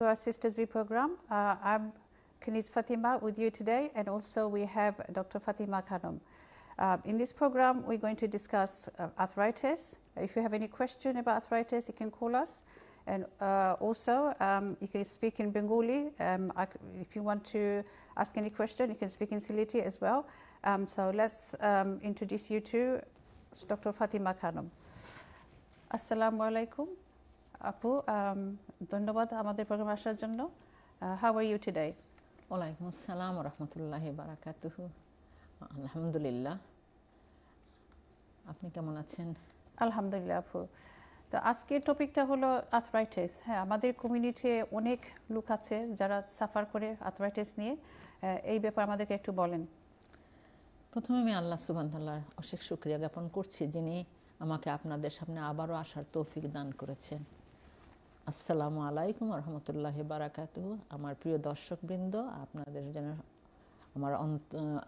to our Sisters we program. Uh, I'm Kaniz Fatima with you today, and also we have Dr. Fatima Khanum. Uh, in this program, we're going to discuss uh, arthritis. If you have any question about arthritis, you can call us. And uh, also, um, you can speak in Bengali. Um, I, if you want to ask any question, you can speak in Siliti as well. Um, so let's um, introduce you to Dr. Fatima Khanum. Assalamu alaikum. আপু ধন্যবাদ আমাদের প্রোগ্রামে আসার জন্য how are you today ওয়ালাইকুম আসসালাম রহমতুল্লাহ বারাকাতুহু আলহামদুলিল্লাহ আপনি কেমন আছেন আলহামদুলিল্লাহ আপু তো আজকের টপিকটা হলো আর্থরাইটিস হ্যাঁ আমাদের কমিউনিটি অনেক লোক আছে যারা সাফার করে আর্থরাইটিস নিয়ে এই ব্যাপারে আমাদেরকে একটু বলেন প্রথমে আমি আল্লাহ সুবান্তাল্লাহর অশেষ শুক্রিয়া জ্ঞাপন করছি যিনি আমাকে আপনাদের সামনে আবারও আসার তৌফিক দান করেছেন আসসালামু আলাইকুম রহমতুল্লাহ বারাকাতু আমার প্রিয় দর্শকবৃন্দ আপনাদের যেন আমার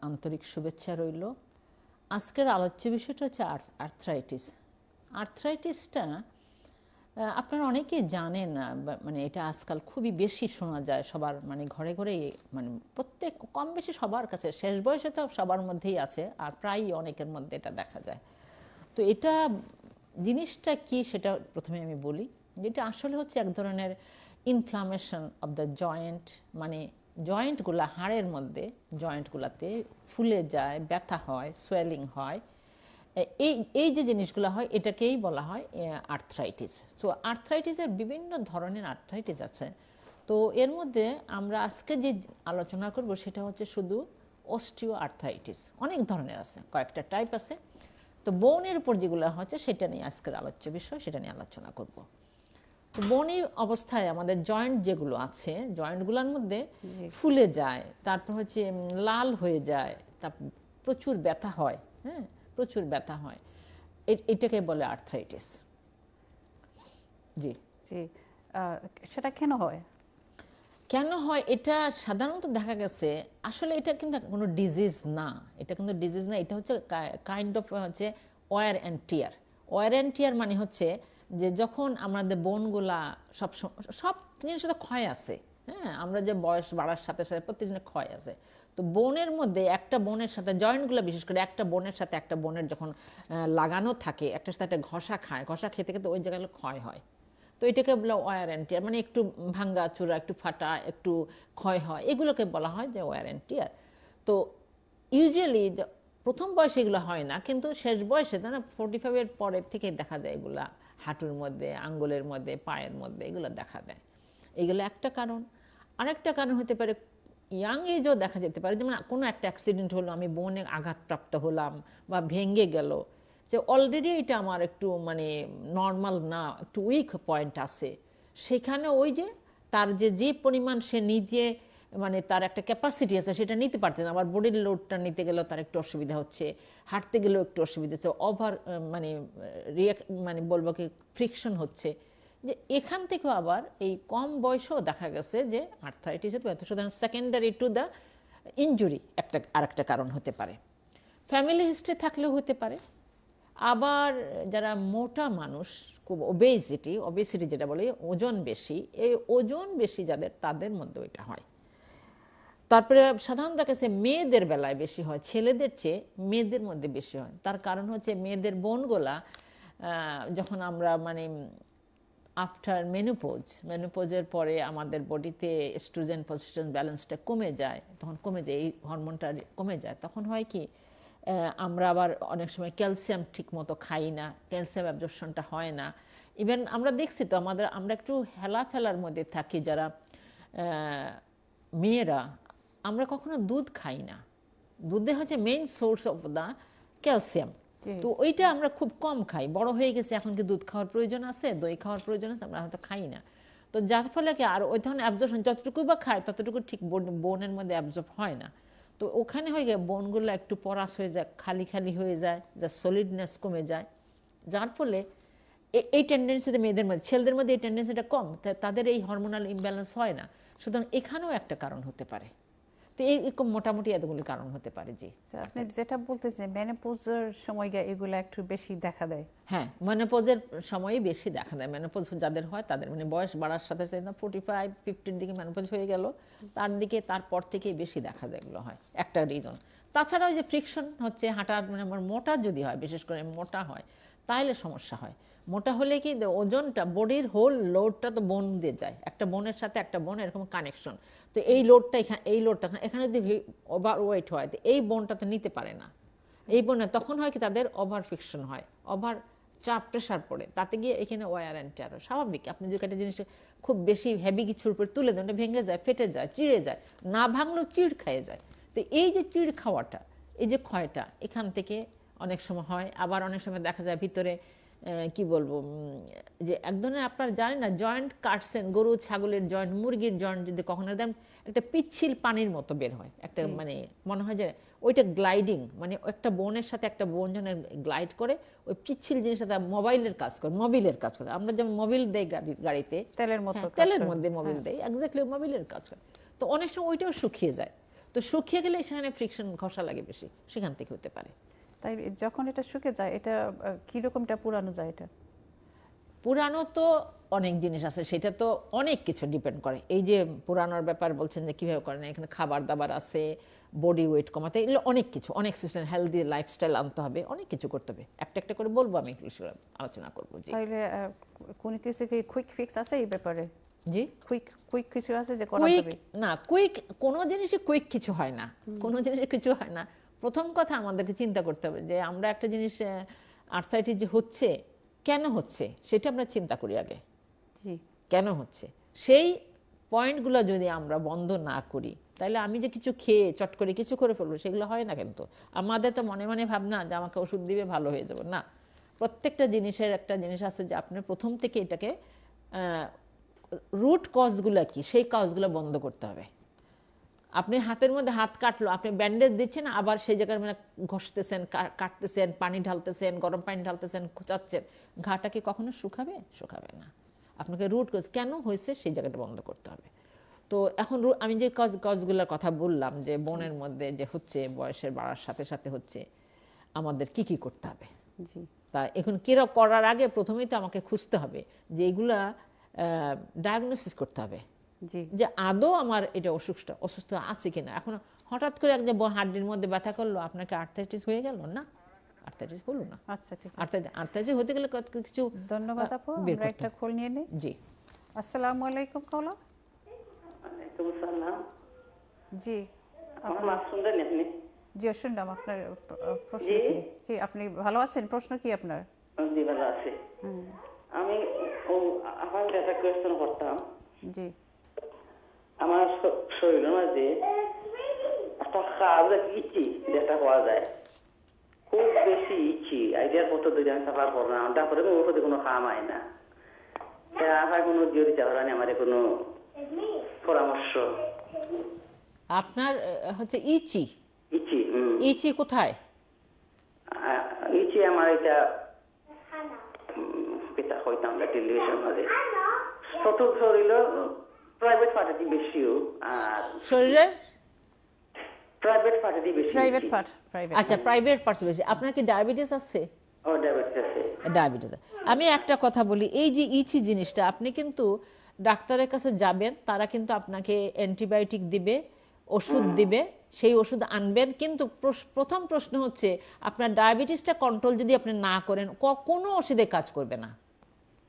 আন্তরিক শুভেচ্ছা রইল আজকের আলোচ্য বিষয়টা হচ্ছে আর্থ্রাইটিস আর্থ্রাইটিসটা আপনারা অনেকেই জানেন না মানে এটা আজকাল খুবই বেশি শোনা যায় সবার মানে ঘরে ঘরে মানে প্রত্যেক কম বেশি সবার কাছে শেষ বয়সে তো সবার মধ্যেই আছে আর প্রায়ই অনেকের মধ্যে এটা দেখা যায় তো এটা জিনিসটা কি সেটা প্রথমে আমি বলি যেটা আসলে হচ্ছে এক ধরনের ইনফ্লামেশন অব দ্য জয়েন্ট মানে জয়েন্টগুলা হাড়ের মধ্যে জয়েন্টগুলাতে ফুলে যায় ব্যথা হয় সোয়েলিং হয় এই এই যে জিনিসগুলো হয় এটাকেই বলা হয় আর্থরাইটিস সো আর্থরাইটিসের বিভিন্ন ধরনের আর্থরাইটিস আছে তো এর মধ্যে আমরা আজকে যে আলোচনা করব সেটা হচ্ছে শুধু অস্টিও আর্থরাইটিস অনেক ধরনের আছে কয়েকটা টাইপ আছে তো বোনের উপর যেগুলো হচ্ছে সেটা নিয়ে আজকের আলোচ্য বিষয় সেটা নিয়ে আলোচনা করব বনি অবস্থায় আমাদের জয়েন্ট যেগুলো আছে জয়েন্টগুলোর মধ্যে ফুলে যায় তারপর হচ্ছে লাল হয়ে যায় তা প্রচুর ব্যথা হয় হ্যাঁ প্রচুর ব্যথা হয় এটাকে বলে আর্থ্রাইটিস জি জি সেটা কেন হয় কেন হয় এটা সাধারণত দেখা গেছে আসলে এটা কিন্তু কোনো ডিজিজ না এটা কিন্তু ডিজিজ না এটা হচ্ছে কাইন্ড অফ হচ্ছে wear and tear wear and tear মানে হচ্ছে যে যখন আমাদের বনগুলা সব সব জিনিসের তো ক্ষয় আছে হ্যাঁ আমরা যে বয়স বাড়ার সাথে সাথে প্রত্যেকজনের ক্ষয় আছে তো বোনের মধ্যে একটা বোনের সাথে জয়েন্টগুলো বিশেষ করে একটা বোনের সাথে একটা বোনের যখন লাগানো থাকে একটা সাথে একটা ঘষা খায় ঘষা খেতে খেতে ওই জায়গাগুলো ক্ষয় হয় তো এটাকে বলা ওয়ারেন্টিয়ার মানে একটু ভাঙ্গা চূড়া একটু ফাটা একটু ক্ষয় হয় এগুলোকে বলা হয় যে ওয়ারেন্টিয়ার তো ইউজুয়ালি প্রথম বয়সে এগুলো হয় না কিন্তু শেষ বয়সে তারা ফোর্টি ফাইভের পরের থেকে দেখা যায় এগুলা হাঁটুর মধ্যে আঙ্গুলের মধ্যে পায়ের মধ্যে এগুলো দেখা দেয় এগুলো একটা কারণ আরেকটা কারণ হতে পারে ইয়াং এজও দেখা যেতে পারে যেমন কোনো একটা অ্যাক্সিডেন্ট হলো আমি বনে আঘাতপ্রাপ্ত হলাম বা ভেঙে গেল যে অলরেডি এটা আমার একটু মানে নর্মাল না একটু উইক পয়েন্ট আছে সেখানে ওই যে তার যে যে পরিমাণ সে নিজে মানে তার একটা ক্যাপাসিটি আছে সেটা নিতে পারতেন আবার বডির লোডটা নিতে গেলেও তার একটু অসুবিধা হচ্ছে হাঁটতে গেলেও একটু অসুবিধা হচ্ছে ওভার মানে রিয়াক্ট মানে বলবো কি ফ্রিকশন হচ্ছে যে এখান থেকেও আবার এই কম বয়সেও দেখা গেছে যে আর্থারাইটিস হতে পারে সুতরাং সেকেন্ডারি টু দ্য ইঞ্জুরি একটা আরেকটা কারণ হতে পারে ফ্যামিলি হিস্ট্রি থাকলেও হতে পারে আবার যারা মোটা মানুষ খুব ওবেসিটি ওবেসিটি যেটা বলে ওজন বেশি এই ওজন বেশি যাদের তাদের মধ্যেও এটা হয় তারপরে সাধারণত কাছে মেয়েদের বেলায় বেশি হয় ছেলেদের চেয়ে মেয়েদের মধ্যে বেশি হয় তার কারণ হচ্ছে মেয়েদের বোনগুলা যখন আমরা মানে আফটার মেনুপোজ মেনুপোজের পরে আমাদের বডিতে স্ট্রোজেন পজিশন ব্যালেন্সটা কমে যায় তখন কমে যায় এই হরমোনটা কমে যায় তখন হয় কি আমরা আবার অনেক সময় ক্যালসিয়াম ঠিক মতো খাই না ক্যালসিয়াম অ্যাবজর্পশনটা হয় না ইভেন আমরা দেখছি তো আমাদের আমরা একটু হেলা ফেলার মধ্যে থাকি যারা মেয়েরা আমরা কখনো দুধ খাই না দুধে হচ্ছে main source of the calcium তো ওইটা আমরা খুব কম খাই বড় হয়ে গেছে এখন কি দুধ খাওয়ার প্রয়োজন আছে দই খাওয়ার প্রয়োজন আছে আমরা হয়তো খাই না তো যার ফলে কি আর ওই ধরনের অ্যাবজর্বশন যতটুকু বা খায় ততটুকু ঠিক বোনের মধ্যে অ্যাবজর্ব হয় না তো ওখানে হয়ে গিয়ে বোনগুলো একটু পরাস হয়ে যায় খালি খালি হয়ে যায় যা সলিডনেস কমে যায় যার ফলে এই টেন্ডেন্সিতে মেয়েদের মধ্যে ছেলেদের মধ্যে এই টেন্ডেন্সিটা কম তাদের এই হরমোনাল ইমব্যালেন্স হয় না সুতরাং এখানেও একটা কারণ হতে পারে তো এরকম মোটামুটি এতগুলো কারণ হতে পারে জি আপনি যেটা বলতেছেন মেনোপোজের সময় এগুলো একটু বেশি দেখা দেয় হ্যাঁ মেনোপোজের সময়ই বেশি দেখা দেয় মেনোপোজ যাদের হয় তাদের মানে বয়স বাড়ার সাথে সাথে না ফোর্টি ফাইভ ফিফটির দিকে মেনোপোজ হয়ে গেল তার দিকে তারপর থেকে বেশি দেখা যায় এগুলো হয় একটা রিজন তাছাড়া ওই যে ফ্রিকশন হচ্ছে হাঁটার মানে আমার মোটা যদি হয় বিশেষ করে মোটা হয় তাহলে সমস্যা হয় মোটা হলে কি ওজনটা বডির হোল লোডটা তো বোন দিয়ে যায় একটা বোনের সাথে একটা বোন এরকম কানেকশন তো এই লোডটা এখানে এই লোডটা এখানে যদি ওভার ওয়েট হয় তো এই বোনটা তো নিতে পারে না এই বোনে তখন হয় কি তাদের ওভার ফিকশন হয় ওভার চাপ প্রেশার পড়ে তাতে গিয়ে এখানে ওয়ার অ্যান্ড টেরো স্বাভাবিক আপনি যদি একটা জিনিস খুব বেশি হেভি কিছুর উপরে তুলে দেন ওটা ভেঙে যায় ফেটে যায় চিড়ে যায় না ভাঙলেও চিড় খেয়ে যায় তো এই যে চিড় খাওয়াটা এই যে ক্ষয়টা এখান থেকে অনেক সময় হয় আবার অনেক সময় দেখা যায় ভিতরে কি বলবো যে এক ধরনের আপনার জানেন না জয়েন্ট কাটছেন গরু ছাগলের জয়েন্ট মুরগির জয়েন্ট যদি কখনো দেন একটা পিচ্ছিল পানির মতো বের হয় একটা মানে মনে হয় যে ওইটা গ্লাইডিং মানে একটা বোনের সাথে একটা বোন যেন গ্লাইড করে ওই পিচ্ছিল জিনিসটা তার মোবাইলের কাজ করে মোবিলের কাজ করে আমরা যেমন মোবিল দেই গাড়িতে তেলের মতো হ্যাঁ, তেলের মধ্যে মোবিল দেয় একজাক্টলি মোবিলের কাজ করে তো অনেক সময় ওইটাও শুকিয়ে যায় তো শুকিয়ে গেলে সেখানে ফ্রিকশন ঘষা লাগে বেশি সেখান থেকে হতে পারে তাই যখন এটা শুকে যায় এটা কীরকমটা পুরানো যায় এটা পুরানো তো অনেক জিনিস আছে সেটা তো অনেক কিছু ডিপেন্ড করে এই যে পুরানোর ব্যাপার বলছেন যে কীভাবে করেন এখানে খাবার দাবার আছে বডি ওয়েট কমাতে এগুলো অনেক কিছু অনেক সিস্টেম হেলদি লাইফস্টাইল আনতে হবে অনেক কিছু করতে হবে একটা একটা করে বলবো আমি একটু আলোচনা করবো তাহলে কোন কিছু কি কুইক ফিক্স আছে এই ব্যাপারে জি কুইক কুইক কিছু আছে যে করা যাবে না কুইক কোনো জিনিসই কুইক কিছু হয় না কোনো জিনিসে কিছু হয় না প্রথম কথা আমাদেরকে চিন্তা করতে হবে যে আমরা একটা জিনিস আর্থাইটিস যে হচ্ছে কেন হচ্ছে সেটা আমরা চিন্তা করি আগে কেন হচ্ছে সেই পয়েন্টগুলো যদি আমরা বন্ধ না করি তাহলে আমি যে কিছু খেয়ে চট করে কিছু করে ফেলবো সেগুলো হয় না কিন্তু আমাদের তো মনে মনে ভাবনা যে আমাকে ওষুধ দিবে ভালো হয়ে যাবো না প্রত্যেকটা জিনিসের একটা জিনিস আছে যে আপনি প্রথম থেকে এটাকে রুট কজগুলো কি সেই কজগুলো বন্ধ করতে হবে আপনি হাতের মধ্যে হাত কাটলো আপনি ব্যান্ডেজ দিচ্ছেন আবার সেই জায়গায় মানে ঘষতেছেন কাটতেছেন পানি ঢালতেছেন গরম পানি ঢালতেছেন খোঁচাচ্ছেন ঘাটা কি কখনো শুকাবে শুকাবে না আপনাকে রুট কোজ কেন হয়েছে সেই জায়গাটা বন্ধ করতে হবে তো এখন আমি যে কজ কজগুলোর কথা বললাম যে বনের মধ্যে যে হচ্ছে বয়সের বাড়ার সাথে সাথে হচ্ছে আমাদের কি কি করতে হবে তা এখন কেরা করার আগে প্রথমেই তো আমাকে খুঁজতে হবে যে এগুলা ডায়াগনোসিস করতে হবে যে আদৌ আমার এটা অসুস্থ অসুস্থ আছে কিনা এখন হঠাৎ করে এক হাড্ডির মধ্যে ব্যথা করলো আপনাকে আর্থাইটিস হয়ে গেল না আর্থাইটিস হলো না আচ্ছা ঠিক আর্থাইটিস আর্থাইটিস হতে গেলে কত কিছু ধন্যবাদ আপু আমরা একটা খোল নিয়ে নেই জি আসসালামু আলাইকুম কওলা ওয়ালাইকুম আসসালাম জি আমার মা শুনলেন আপনি জি শুনলাম আপনার প্রশ্ন কি আপনি ভালো আছেন প্রশ্ন কি আপনার জি ভালো আছি আমি ও আমার একটা কোয়েশ্চেন করতাম জি আমার শরীরের মাঝে একটা কাজ ইচ্ছি যেটা পাওয়া যায় খুব বেশি ইচ্ছি আইডিয়ার মতো দুই আমি সাফার করবো না তারপরে ওর কোনো কাম হয় না আমার কোনো জিও আমার কোনো পরামর্শ আপনার হচ্ছে ইচি ইচি ইচি কোথায় ইচি আমার এটা পিতা হইতাম টেলিভিশন মাঝে ছোট শরীর প্রাইভেট প্রাইভেট বেশি প্রাইভেট পার্ট আচ্ছা প্রাইভেট পার্টস বেশি আপনার কি ডায়াবেটিস আছে ও oh, ডায়াবেটিস আছে আমি একটা কথা বলি এই যে ইচি জিনিসটা আপনি কিন্তু ডাক্তারের কাছে যাবেন তারা কিন্তু আপনাকে অ্যান্টিবায়োটিক দিবে ওষুধ দিবে সেই ওষুধ আনবেন কিন্তু প্রথম প্রশ্ন হচ্ছে আপনার ডায়াবেটিসটা কন্ট্রোল যদি আপনি না করেন কোনো ওষুধে কাজ করবে না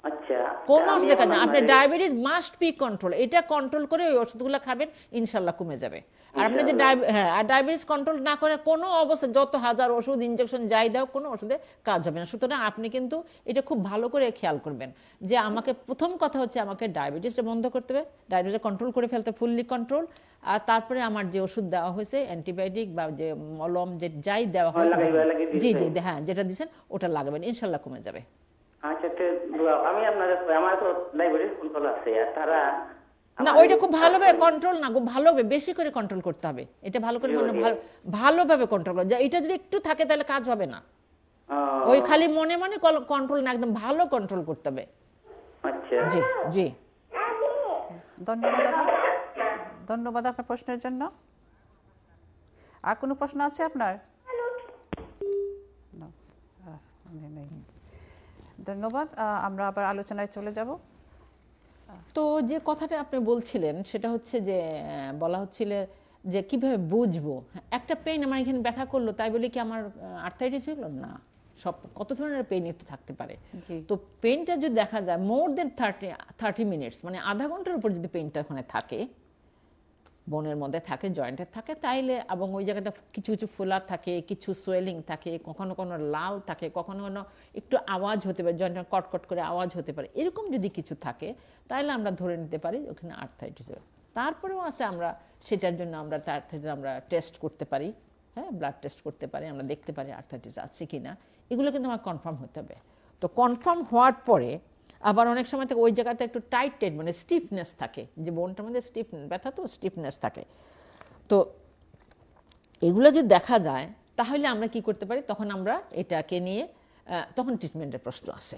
আচ্ছা, কোন ওষুধে আপনার ডায়াবেটিস মাস্ট বি কন্ট্রোল এটা কন্ট্রোল করে ওই ওষুধগুলো খাবেন ইনশাল্লাহ কমে যাবে আর আপনি যে হ্যাঁ আর ডায়াবেটিস কন্ট্রোল না করে কোনো অবস্থা যত হাজার ওষুধ ইঞ্জেকশন যাই দাও কোনো ওষুধে কাজ হবে না সুতরাং আপনি কিন্তু এটা খুব ভালো করে খেয়াল করবেন যে আমাকে প্রথম কথা হচ্ছে আমাকে ডায়াবেটিসটা বন্ধ করতে হবে ডায়াবেটিস কন্ট্রোল করে ফেলতে ফুললি কন্ট্রোল আর তারপরে আমার যে ওষুধ দেওয়া হয়েছে অ্যান্টিবায়োটিক বা যে মলম যে যাই দেওয়া হয় জি জি হ্যাঁ যেটা দিচ্ছেন ওটা লাগাবেন ইনশাল্লাহ কমে যাবে আচ্ছা, না ওইটা খুব ভালোভাবে কন্ট্রোল না খুব ভালোভাবে বেশি করে কন্ট্রোল করতে হবে এটা ভালো করে মনে ভালোভাবে কন্ট্রোল করা এটা যদি একটু থাকে তাহলে কাজ হবে না ওই খালি মনে মনে কন্ট্রোল না একদম ভালো কন্ট্রোল করতে হবে আচ্ছা। জি জি ধন্যবাদ ধন্যবাদ আপনার প্রশ্নের জন্য আর কোনো প্রশ্ন আছে আপনার না ধন্যবাদ আমরা আবার আলোচনায় চলে যাব তো যে কথাটা আপনি বলছিলেন সেটা হচ্ছে যে বলা হচ্ছিল যে কিভাবে বুঝবো একটা পেইন আমার এখানে ব্যথা করলো তাই বলে কি আমার আর্থাইটিস হলো না সব কত ধরনের পেইন একটু থাকতে পারে তো পেইনটা যদি দেখা যায় more than thirty thirty minutes মানে আধা ঘন্টার উপর যদি পেইনটা ওখানে থাকে বনের মধ্যে থাকে জয়েন্টের থাকে তাইলে এবং ওই জায়গাটা কিছু কিছু ফোলা থাকে কিছু সোয়েলিং থাকে কখনো কোনো লাল থাকে কখনো কোনো একটু আওয়াজ হতে পারে জয়েন্টটা কটকট করে আওয়াজ হতে পারে এরকম যদি কিছু থাকে তাহলে আমরা ধরে নিতে পারি ওখানে আর্থাইটিস তারপরেও আছে আমরা সেটার জন্য আমরা আর্থাইটিস আমরা টেস্ট করতে পারি হ্যাঁ ব্লাড টেস্ট করতে পারি আমরা দেখতে পারি আর্থাইটিস আছে কি না এগুলো কিন্তু আমার কনফার্ম হতে হবে তো কনফার্ম হওয়ার পরে আবার অনেক সময় থেকে ওই জায়গাতে একটু টাইট টাইট মানে স্টিফনেস থাকে যে বোনটার মধ্যে স্টিফ ব্যথা তো স্টিফনেস থাকে তো এগুলো যদি দেখা যায় তাহলে আমরা কি করতে পারি তখন আমরা এটাকে নিয়ে তখন ট্রিটমেন্টের প্রশ্ন আসে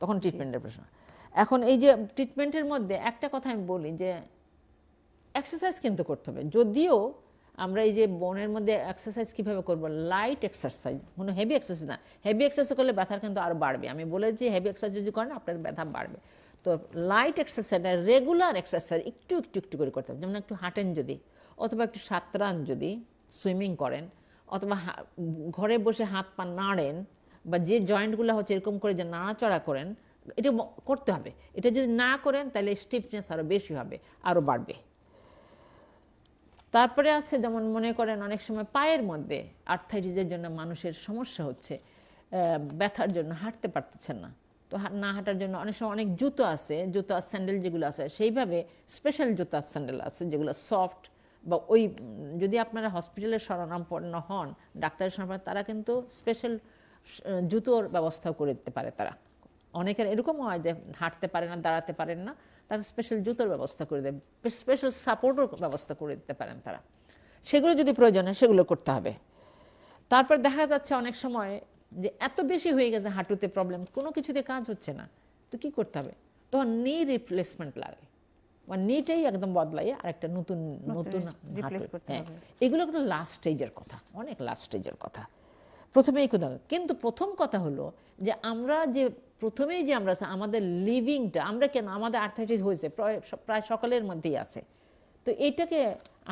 তখন ট্রিটমেন্টের প্রশ্ন এখন এই যে ট্রিটমেন্টের মধ্যে একটা কথা আমি বলি যে এক্সারসাইজ কিন্তু করতে হবে যদিও আমরা এই যে বনের মধ্যে এক্সারসাইজ কীভাবে করবো লাইট এক্সারসাইজ কোনো হেভি এক্সারসাইজ না হেভি এক্সারসাইজ করলে ব্যথার কিন্তু আরও বাড়বে আমি বলেছি হেভি এক্সারসাইজ যদি করেন আপনার ব্যথা বাড়বে তো লাইট এক্সারসাইজ রেগুলার এক্সারসাইজ একটু একটু একটু করে করতে হবে যেমন একটু হাঁটেন যদি অথবা একটু সাঁতরান যদি সুইমিং করেন অথবা ঘরে বসে হাত পা নাড়েন বা যে জয়েন্টগুলো হচ্ছে এরকম করে যে নাড়াচড়া করেন এটা করতে হবে এটা যদি না করেন তাহলে স্টিফনেস আরও বেশি হবে আরও বাড়বে তারপরে আছে যেমন মনে করেন অনেক সময় পায়ের মধ্যে আর্থাইটিসের জন্য মানুষের সমস্যা হচ্ছে ব্যথার জন্য হাঁটতে পারতেছেন না তো না হাঁটার জন্য অনেক সময় অনেক জুতো আছে জুতো আর স্যান্ডেল যেগুলো আছে সেইভাবে স্পেশাল জুতো আর স্যান্ডেল আছে যেগুলো সফট বা ওই যদি আপনারা হসপিটালের শরণাপন্ন হন ডাক্তারের শরণাপন্ন তারা কিন্তু স্পেশাল জুতোর ব্যবস্থাও করে দিতে পারে তারা অনেকের এরকমও হয় যে হাঁটতে পারে না দাঁড়াতে পারেন না তাকে স্পেশাল জুতোর ব্যবস্থা করে দেবে স্পেশাল সাপোর্টের ব্যবস্থা করে দিতে পারেন তারা সেগুলো যদি প্রয়োজন হয় সেগুলো করতে হবে তারপর দেখা যাচ্ছে অনেক সময় যে এত বেশি হয়ে গেছে হাঁটুতে প্রবলেম কোনো কিছুতে কাজ হচ্ছে না তো কি করতে হবে তখন নি রিপ্লেসমেন্ট লাগে বা মানে নিটাই একদম বদলাই আর একটা নতুন নতুন হ্যাঁ, এগুলো কিন্তু লাস্ট স্টেজের কথা অনেক লাস্ট স্টেজের কথা প্রথমেই কোথাও কিন্তু প্রথম কথা হলো যে আমরা যে প্রথমেই যে আমরা আমাদের লিভিংটা আমরা কেন আমাদের আর্থাইটিস হয়েছে প্রায় সকলের মধ্যেই আছে তো এটাকে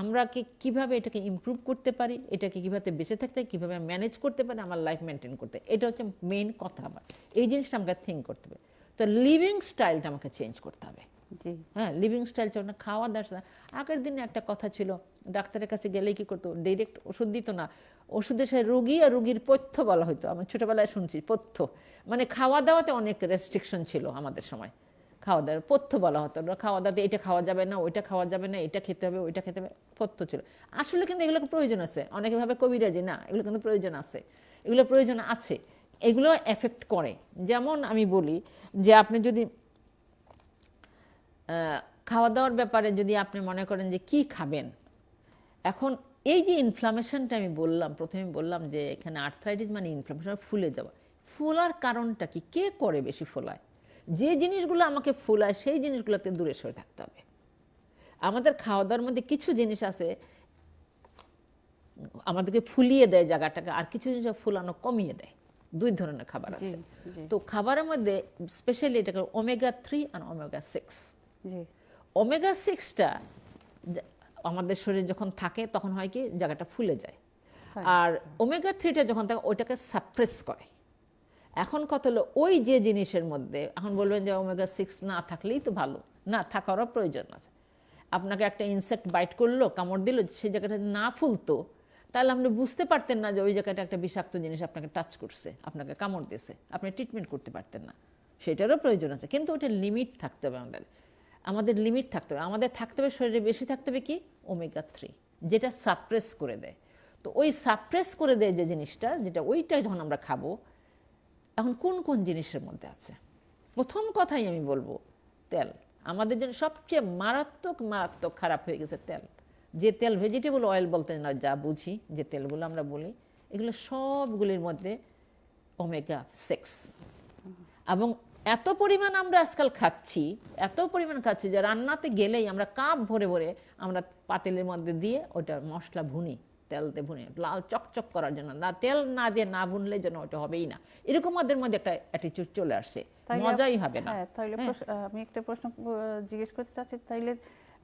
আমরা কীভাবে এটাকে ইম্প্রুভ করতে পারি এটাকে কিভাবে বেঁচে থাকতে কীভাবে ম্যানেজ করতে পারি আমার লাইফ মেনটেন করতে এটা হচ্ছে মেন কথা আমার এই জিনিসটা আমাকে থিঙ্ক করতে হবে তো লিভিং স্টাইলটা আমাকে চেঞ্জ করতে হবে হ্যাঁ লিভিং স্টাইল চল না খাওয়া দাওয়া আগের দিনে একটা কথা ছিল ডাক্তারের কাছে গেলে কি করতো ডিরেক্ট ওষুধ দিত না ওষুধের সাথে রুগী আর রুগীর পথ্য বলা হতো আমি ছোটোবেলায় শুনছি পথ্য মানে খাওয়া দাওয়াতে অনেক রেস্ট্রিকশন ছিল আমাদের সময় খাওয়া দাওয়ার পথ্য বলা হতো খাওয়া দাওয়াতে এটা খাওয়া যাবে না ওইটা খাওয়া যাবে না এটা খেতে হবে ওইটা খেতে হবে পথ্য ছিল আসলে কিন্তু এগুলো প্রয়োজন আছে অনেকে ভাবে কবিরাজি না এগুলো কিন্তু প্রয়োজন আছে এগুলো প্রয়োজন আছে এগুলো এফেক্ট করে যেমন আমি বলি যে আপনি যদি খাওয়া দাওয়ার ব্যাপারে যদি আপনি মনে করেন যে কি খাবেন এখন এই যে ইনফ্লামেশনটা আমি বললাম প্রথমে বললাম যে এখানে আর্থ্রাইটিস মানে ইনফ্লামেশন ফুলে যাওয়া ফোলার কারণটা কি কে করে বেশি ফোলায় যে জিনিসগুলো আমাকে ফোলায় সেই জিনিসগুলোতে দূরে সরে থাকতে হবে আমাদের খাওয়া দাওয়ার মধ্যে কিছু জিনিস আছে আমাদেরকে ফুলিয়ে দেয় জায়গাটাকে আর কিছু জিনিস ফুলানো কমিয়ে দেয় দুই ধরনের খাবার আছে তো খাবারের মধ্যে স্পেশালি এটাকে ওমেগা থ্রি আর ওমেগা সিক্স ওমেগা সিক্সটা আমাদের শরীরে যখন থাকে তখন হয় কি জায়গাটা ফুলে যায় আর ওমেগা থ্রিটা যখন থাকে ওইটাকে সাপ্রেস করে এখন কত হলো ওই যে জিনিসের মধ্যে এখন বলবেন যে ওমেগা সিক্স না থাকলেই তো ভালো না থাকারও প্রয়োজন আছে আপনাকে একটা ইনসেক্ট বাইট করলো কামড় দিল সেই জায়গাটা না ফুলতো তাহলে আপনি বুঝতে পারতেন না যে ওই জায়গাটা একটা বিষাক্ত জিনিস আপনাকে টাচ করছে আপনাকে কামড় দিয়েছে আপনি ট্রিটমেন্ট করতে পারতেন না সেটারও প্রয়োজন আছে কিন্তু ওটা লিমিট থাকতে হবে আমাদের আমাদের লিমিট থাকতে হবে আমাদের থাকতে হবে শরীরে বেশি থাকতে হবে কি ওমেগা থ্রি যেটা সাপ্রেস করে দেয় তো ওই সাপ্রেস করে দেয় যে জিনিসটা যেটা ওইটা যখন আমরা খাবো এখন কোন কোন জিনিসের মধ্যে আছে প্রথম কথাই আমি বলবো তেল আমাদের জন্য সবচেয়ে মারাত্মক মারাত্মক খারাপ হয়ে গেছে তেল যে তেল ভেজিটেবল অয়েল বলতে না যা বুঝি যে তেলগুলো আমরা বলি এগুলো সবগুলির মধ্যে ওমেগা সিক্স এবং এত পরিমাণ আমরা আজকাল খাচ্ছি এত পরিমাণ খাচ্ছি যে রান্নাতে গেলেই আমরা কাপ ভরে ভরে আমরা পাতিলের মধ্যে দিয়ে ওটা মশলা ভুনি তেলতে ভুনি লাল চকচক করার জন্য না তেল না দিয়ে না ভুনলে যেন ওটা হবেই না এরকম ওদের মধ্যে একটা অ্যাটিচিউড চলে আসে মজাই হবে না হ্যাঁ, তাহলে হ্যাঁ। আমি একটা প্রশ্ন জিজ্ঞেস করতে চাচ্ছি তাইলে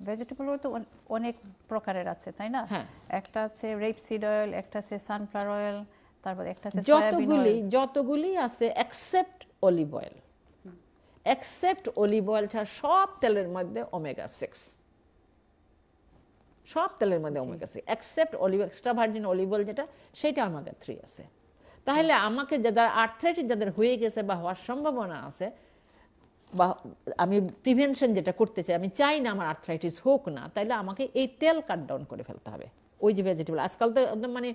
ভেজিটেবলও তো অনেক প্রকারের আছে তাই না হ্যাঁ। একটা আছে রেপসিড অয়েল একটা আছে সানফ্লাওয়ার অয়েল তারপর একটা আছে সয়াবিন অয়েল যতগুলি যতগুলি আছে except olive oil except olive oil ছাড়া সব তেলের মধ্যে ওমেগা সিক্স সব তেলের মধ্যে omega six except olive extra virgin olive oil যেটা সেটা ওমেগা থ্রি আছে তাহলে আমাকে যাদের আর্থ্রাইটিস যাদের হয়ে গেছে বা হওয়ার সম্ভাবনা আছে বা আমি প্রিভেনশন যেটা করতে চাই আমি চাই না আমার আর্থ্রাইটিস হোক না তাহলে আমাকে এই তেল কাট ডাউন করে ফেলতে হবে ওই যে ভেজিটেবল আজকাল তো একদম মানে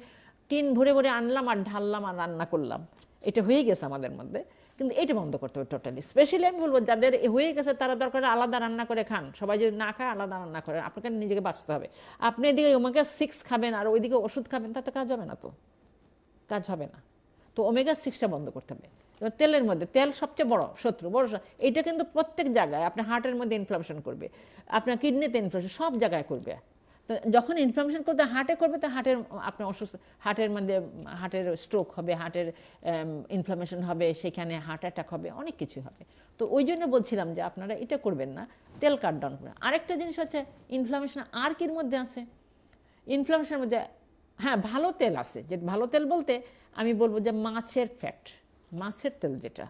টিন ভরে ভরে আনলাম আর ঢাললাম আর রান্না করলাম এটা হয়ে গেছে আমাদের মধ্যে কিন্তু এটা বন্ধ করতে হবে টোটালি স্পেশালি আমি বলবো যাদের হয়ে গেছে তারা দরকার আলাদা রান্না করে খান সবাই যদি না খায় আলাদা রান্না করে আপনাকে নিজেকে বাঁচতে হবে আপনি এদিকে ওমেগা সিক্স খাবেন আর ওইদিকে ওষুধ খাবেন তাতে কাজ হবে না তো কাজ হবে না তো ওমেগা সিক্সটা বন্ধ করতে হবে এবার তেলের মধ্যে তেল সবচেয়ে বড় শত্রু বড় এটা কিন্তু প্রত্যেক জায়গায় আপনার হার্টের মধ্যে ইনফ্লামেশন করবে আপনার কিডনিতে ইনফ্লামেশন সব জায়গায় করবে তো যখন ইনফ্লামেশন করতে হার্টে করবে তো হার্টের আপনার অসুস্থ হার্টের মধ্যে হার্টের স্ট্রোক হবে হার্টের ইনফ্লামেশন হবে সেখানে হার্ট অ্যাটাক হবে অনেক কিছু হবে তো ওই জন্য বলছিলাম যে আপনারা এটা করবেন না তেল কাট ডাউন করবেন আরেকটা জিনিস হচ্ছে ইনফ্লামেশন আর কির মধ্যে আছে ইনফ্লামেশনের মধ্যে হ্যাঁ ভালো তেল আছে যে ভালো তেল বলতে আমি বলবো যে মাছের ফ্যাট মাছের তেল যেটা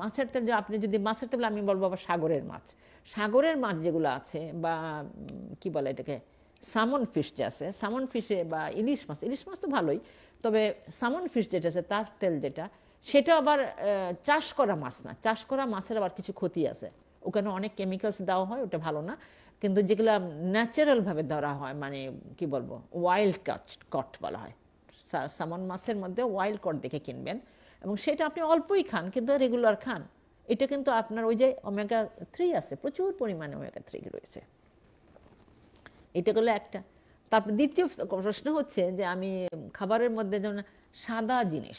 মাছের তেল যে আপনি যদি মাছের তেল আমি বলবো আবার সাগরের মাছ সাগরের মাছ যেগুলো আছে বা কি বলে এটাকে সামন ফিশ যে আছে সামন ফিশে বা ইলিশ মাছ ইলিশ মাছ তো ভালোই তবে সামন ফিশ যেটা আছে তার তেল যেটা সেটা আবার চাষ করা মাছ না চাষ করা মাছের আবার কিছু ক্ষতি আছে ওখানে অনেক কেমিক্যালস দেওয়া হয় ওটা ভালো না কিন্তু যেগুলো ন্যাচারালভাবে ধরা হয় মানে কি বলবো ওয়াইল্ড কাচ কট বলা হয় সামন মাছের মধ্যে ওয়াইল্ড কট দেখে কিনবেন এবং সেটা আপনি অল্পই খান কিন্তু রেগুলার খান এটা কিন্তু আপনার ওই যে ওমেগা থ্রি আছে প্রচুর পরিমাণে ওমেগা থ্রি রয়েছে এটা হলো একটা তারপর দ্বিতীয় প্রশ্ন হচ্ছে যে আমি খাবারের মধ্যে যেমন সাদা জিনিস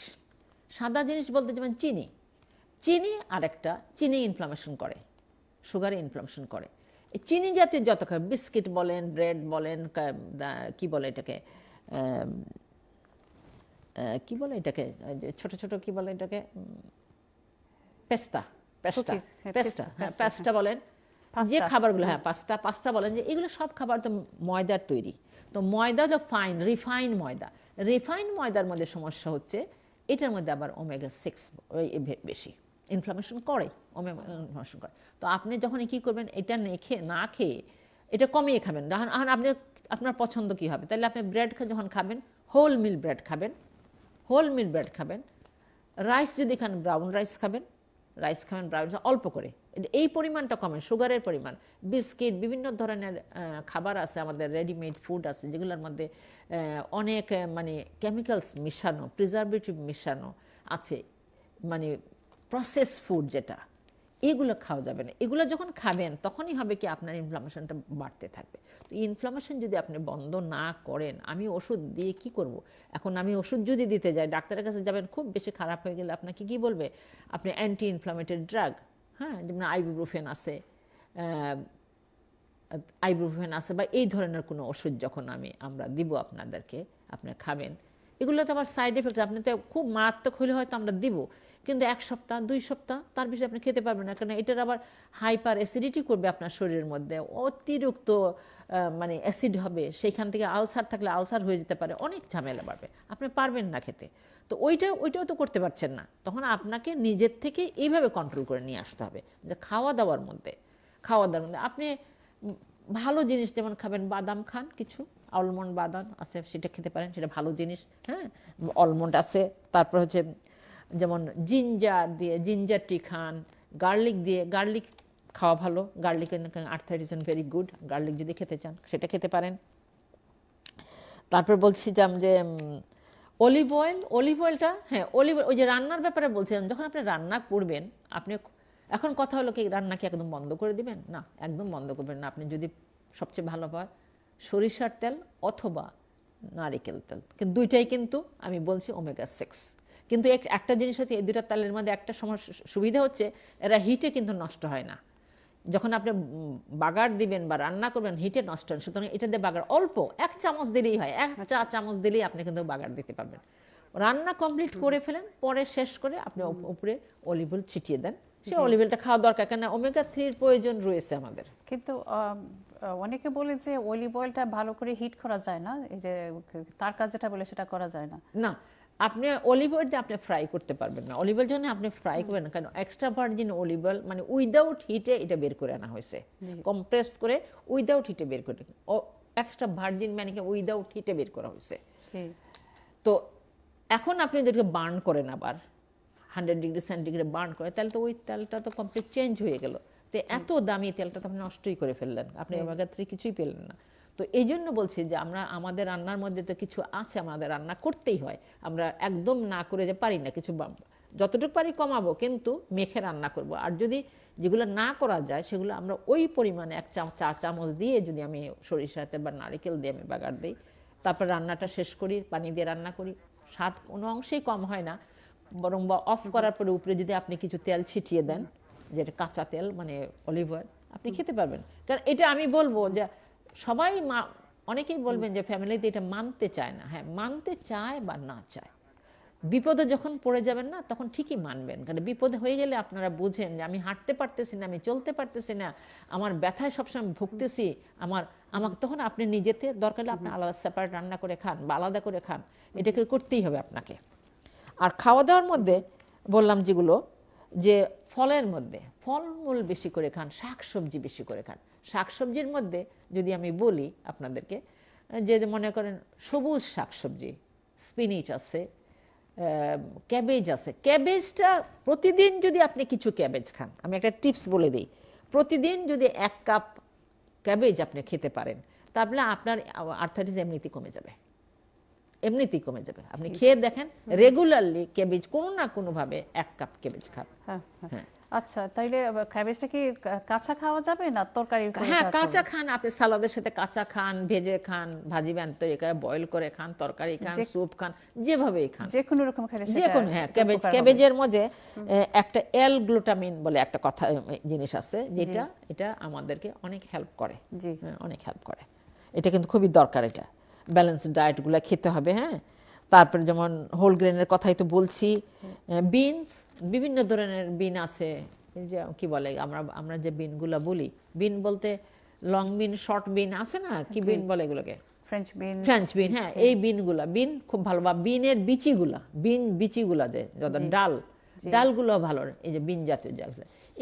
সাদা জিনিস বলতে যেমন চিনি চিনি আরেকটা চিনি ইনফ্লামেশন করে সুগারে ইনফ্লামেশন করে চিনি জাতীয় যত খাবার বিস্কিট বলেন ব্রেড বলেন কি বলে এটাকে কি বলে এটাকে ছোট ছোট কি বলে এটাকে পেস্তা হ্যাঁ, পেস্তা পেস্তা হ্যাঁ পেস্তা বলেন যে খাবারগুলো হ্যাঁ পাস্তা পাস্তা বলেন যে এগুলো সব খাবার তো ময়দার তৈরি তো ময়দা যা ফাইন রিফাইন ময়দা রিফাইন ময়দার মধ্যে সমস্যা হচ্ছে এটার মধ্যে আবার ওমেগা সিক্স বেশি ইনফ্লামেশন করে ওমেগা করে তো আপনি যখন কি করবেন এটা নেখে না খেয়ে এটা কমিয়ে খাবেন এখন আপনি আপনার পছন্দ কী হবে তাহলে আপনি ব্রেড যখন খাবেন হোল মিল ব্রেড খাবেন হোল মিল ব্রেড খাবেন রাইস যদি খান ব্রাউন রাইস খাবেন রাইস খাবেন ব্রাউন অল্প করে এই পরিমাণটা কমেন সুগারের পরিমাণ বিস্কিট বিভিন্ন ধরনের খাবার আছে আমাদের রেডিমেড ফুড আছে যেগুলোর মধ্যে অনেক মানে কেমিক্যালস মিশানো প্রিজারভেটিভ মিশানো আছে মানে প্রসেস ফুড যেটা এগুলো খাওয়া যাবে না এগুলো যখন খাবেন তখনই হবে কি আপনার ইনফ্লামেশনটা বাড়তে থাকবে তো ইনফ্লামেশন যদি আপনি বন্ধ না করেন আমি ওষুধ দিয়ে কি করব। এখন আমি ওষুধ যদি দিতে যাই ডাক্তারের কাছে যাবেন খুব বেশি খারাপ হয়ে গেলে আপনাকে কি বলবে আপনি অ্যান্টি ইনফ্লামেটরি ড্রাগ হ্যাঁ যেমন আইবুপ্রোফেন আছে আইবুপ্রোফেন আছে বা এই ধরনের কোনো ওষুধ যখন আমি আমরা দিব আপনাদেরকে আপনি খাবেন এগুলো তো আবার সাইড এফেক্ট আপনি তো খুব মারাত্মক হলে হয়তো আমরা দিব কিন্তু এক সপ্তাহ দুই সপ্তাহ তার বেশি আপনি খেতে পারবেন না কারণ এটার আবার হাইপার অ্যাসিডিটি করবে আপনার শরীরের মধ্যে অতিরিক্ত মানে অ্যাসিড হবে সেইখান থেকে আলসার থাকলে আলসার হয়ে যেতে পারে অনেক ঝামেলা বাড়বে আপনি পারবেন না খেতে তো ওইটা ওইটাও তো করতে পারছেন না তখন আপনাকে নিজের থেকে এইভাবে কন্ট্রোল করে নিয়ে আসতে হবে যে খাওয়া দাওয়ার মধ্যে খাওয়া দাওয়ার মধ্যে আপনি ভালো জিনিস যেমন খাবেন বাদাম খান কিছু অলমন্ড বাদাম আছে সেটা খেতে পারেন সেটা ভালো জিনিস হ্যাঁ অলমন্ড আছে তারপর হচ্ছে যেমন জিঞ্জার দিয়ে জিঞ্জার টি খান গার্লিক দিয়ে গার্লিক খাওয়া ভালো garlic arthritis in very good garlic যদি খেতে চান সেটা খেতে পারেন তারপর বলছিলাম যে অলিভ অয়েল অলিভ অয়েলটা হ্যাঁ অলিভ ওই যে রান্নার ব্যাপারে বলছিলাম যখন আপনি রান্না করবেন আপনি এখন কথা হলো কি রান্না কি একদম বন্ধ করে দিবেন না একদম বন্ধ করবেন না আপনি যদি সবচেয়ে ভালো হয় সরিষার তেল অথবা নারিকেল তেল দুইটাই কিন্তু আমি বলছি ওমেগা সিক্স কিন্তু একটা জিনিস হচ্ছে এই দুটা তালের মধ্যে একটা সমস্যা সুবিধা হচ্ছে এরা হিটে কিন্তু নষ্ট হয় না যখন আপনি বাগার দিবেন বা রান্না করবেন হিটে নষ্ট হয় সুতরাং এটা দিয়ে বাগার অল্প এক চামচ দিলেই হয় এক আচ্ছা। চা চামচ দিলেই আপনি কিন্তু বাগার দিতে পারবেন রান্না কমপ্লিট করে ফেলেন পরে শেষ করে আপনি উপরে অলিভ অয়েল ছিটিয়ে দেন সে অলিভ অয়েলটা খাওয়া দরকার কেন ওমেগা থ্রির প্রয়োজন রয়েছে আমাদের কিন্তু অনেকে বলে যে অলিভ অয়েলটা ভালো করে হিট করা যায় না এই যে তার কাজ যেটা বলে সেটা করা যায় না না আপনি অলিভ অয়েল দিয়ে আপনি ফ্রাই করতে পারবেন না অলিভ অয়েল জন্য আপনি ফ্রাই করবেন না কারণ এক্সট্রা ভার্জিন অলিভ অয়েল মানে উইদাউট হিটে এটা বের করে আনা হয়েছে কম্প্রেস করে উইদাউট হিটে বের করে এক্সট্রা ভার্জিন মানে কি উইদাউট হিটে বের করা হয়েছে তো এখন আপনি যদি বার্ন করেন আবার হান্ড্রেড ডিগ্রি সেন্টিগ্রেড বার্ন করে তাহলে তো ওই তেলটা তো কমপ্লিট চেঞ্জ হয়ে গেল তো এত দামি তেলটা তো আপনি নষ্টই করে ফেললেন আপনি আমার থেকে কিছুই পেলেন না তো এই জন্য বলছি যে আমরা আমাদের রান্নার মধ্যে তো কিছু আছে আমাদের রান্না করতেই হয় আমরা একদম না করে যে পারি না কিছু যতটুকু পারি কমাবো কিন্তু মেখে রান্না করব। আর যদি যেগুলো না করা যায় সেগুলো আমরা ওই পরিমাণে এক চা চা চামচ দিয়ে যদি আমি সরিষাতে বা নারিকেল দিয়ে আমি বাগার দিই তারপর রান্নাটা শেষ করি পানি দিয়ে রান্না করি স্বাদ কোনো অংশেই কম হয় না বরং বা অফ করার পরে উপরে যদি আপনি কিছু তেল ছিটিয়ে দেন যেটা কাঁচা তেল মানে অলিভ অয়েল আপনি খেতে পারবেন কারণ এটা আমি বলবো যে সবাই মা অনেকেই বলবেন যে ফ্যামিলিতে এটা মানতে চায় না হ্যাঁ মানতে চায় বা না চায় বিপদে যখন পড়ে যাবেন না তখন ঠিকই মানবেন কারণ বিপদে হয়ে গেলে আপনারা বোঝেন যে আমি হাঁটতে পারতেছি না আমি চলতে পারতেছি না আমার ব্যথায় সবসময় ভুগতেছি আমার আমাকে তখন আপনি নিজেতে দরকার হলে আপনি আলাদা সেপারেট রান্না করে খান বা আলাদা করে খান এটাকে করতেই হবে আপনাকে আর খাওয়া দাওয়ার মধ্যে বললাম যেগুলো যে ফলের মধ্যে ফলমূল বেশি করে খান শাক সবজি বেশি করে খান শাকসবজির মধ্যে যদি আমি বলি আপনাদেরকে যে মনে করেন সবুজ শাকসবজি স্পিনিচ আছে ক্যাবেজ আছে ক্যাবেজটা প্রতিদিন যদি আপনি কিছু ক্যাবেজ খান আমি একটা টিপস বলে দিই প্রতিদিন যদি এক কাপ ক্যাবেজ আপনি খেতে পারেন তাহলে আপনার আর্থারিটিস এমনিতেই কমে যাবে এমনিতেই কমে যাবে আপনি খেয়ে দেখেন রেগুলারলি ক্যাবেজ কোনো না কোনোভাবে এক কাপ ক্যাবেজ খান হ্যাঁ, হ্যাঁ।, হ্যাঁ। আচ্ছা তাইলে ক্যাবেজটা কি কাঁচা খাওয়া যাবে না তরকারি হ্যাঁ কাঁচা খান আপনি সালাদের সাথে কাঁচা খান ভেজে খান ভাজি ব্যান তৈরি করে বয়ল করে খান তরকারি খান স্যুপ খান যেভাবেই খান যে কোনো রকম খেলে যে কোনো হ্যাঁ ক্যাবেজ ক্যাবেজের মধ্যে একটা এল গ্লুটামিন বলে একটা কথা জিনিস আছে যেটা এটা আমাদেরকে অনেক হেল্প করে জি হ্যাঁ, অনেক হেল্প করে এটা কিন্তু খুবই দরকার এটা ব্যালেন্স ডায়েটগুলো খেতে হবে হ্যাঁ তারপরে যেমন হোল গ্রেনের কথাই তো বলছি বিনস বিভিন্ন ধরনের বিন আছে যে কি বলে আমরা আমরা যে বিনগুলো বলি বিন বলতে লং বিন শর্ট বিন আছে না কি বিন বলে এগুলোকে ফ্রেঞ্চ বিন ফ্রেঞ্চ বিন হ্যাঁ এই বিনগুলো বিন খুব ভালো বা বিনের বিচিগুলো বিন বিচিগুলো যে যত ডাল ডালগুলো ভালো এই যে বিন জাতীয় ডাল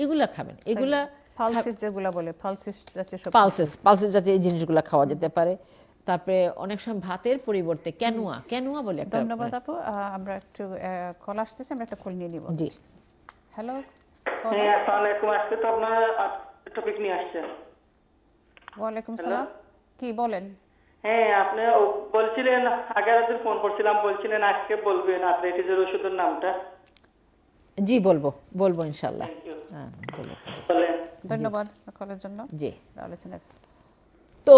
এগুলো খাবেন এগুলা পালসেস হ্যাঁ। যেগুলো বলে পালসেস জাতীয় পালসেস পালসেস জাতীয় এই জিনিসগুলো খাওয়া যেতে পারে তারপরে অনেক সময় ভাতের পরিবর্তে কেনুয়া কেনুয়া বলে একটা ধন্যবাদ আপু আমরা একটু কল আসতেছে আমরা একটা কল নিয়ে নিব জি হ্যালো হ্যাঁ আসসালামু আলাইকুম আজকে তো আপনার টপিক নিয়ে আসছেন ওয়ালাইকুম সালাম কি বলেন হ্যাঁ আপনি বলছিলেন আগে দিন ফোন করছিলাম বলছিলেন আজকে বলবেন আর্থ্রাইটিসের ওষুধের নামটা জি বলবো বলবো ইনশাআল্লাহ হ্যাঁ বলবো ধন্যবাদ কলের জন্য জি আলোচনা তো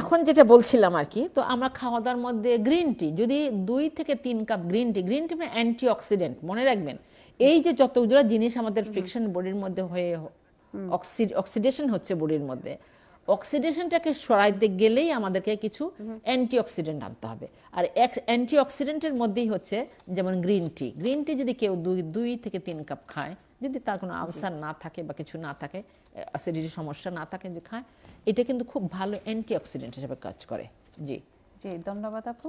এখন যেটা বলছিলাম আর কি তো আমরা খাওয়া দাওয়ার মধ্যে গ্রিন টি যদি দুই থেকে তিন cup green tea green tea মানে অ্যান্টি অক্সিডেন্ট মনে রাখবেন এই যে যতগুলো জিনিস আমাদের ফ্রিকশন বডির মধ্যে হয়ে অক্সিডেশন হচ্ছে বডির মধ্যে অক্সিডেশনটাকে সরাইতে গেলেই আমাদেরকে কিছু অ্যান্টিঅক্সিডেন্ট আনতে হবে আর অ্যান্টিঅক্সিডেন্টের মধ্যেই হচ্ছে যেমন গ্রিন টি গ্রিন টি যদি কেউ দুই দুই থেকে তিন কাপ খায় যদি তার কোনো আলসার না থাকে বা কিছু না থাকে অ্যাসিডিটির সমস্যা না থাকে যদি খায় এটা কিন্তু খুব ভালো অ্যান্টি অক্সিডেন্ট হিসেবে কাজ করে জি জি ধন্যবাদ আপু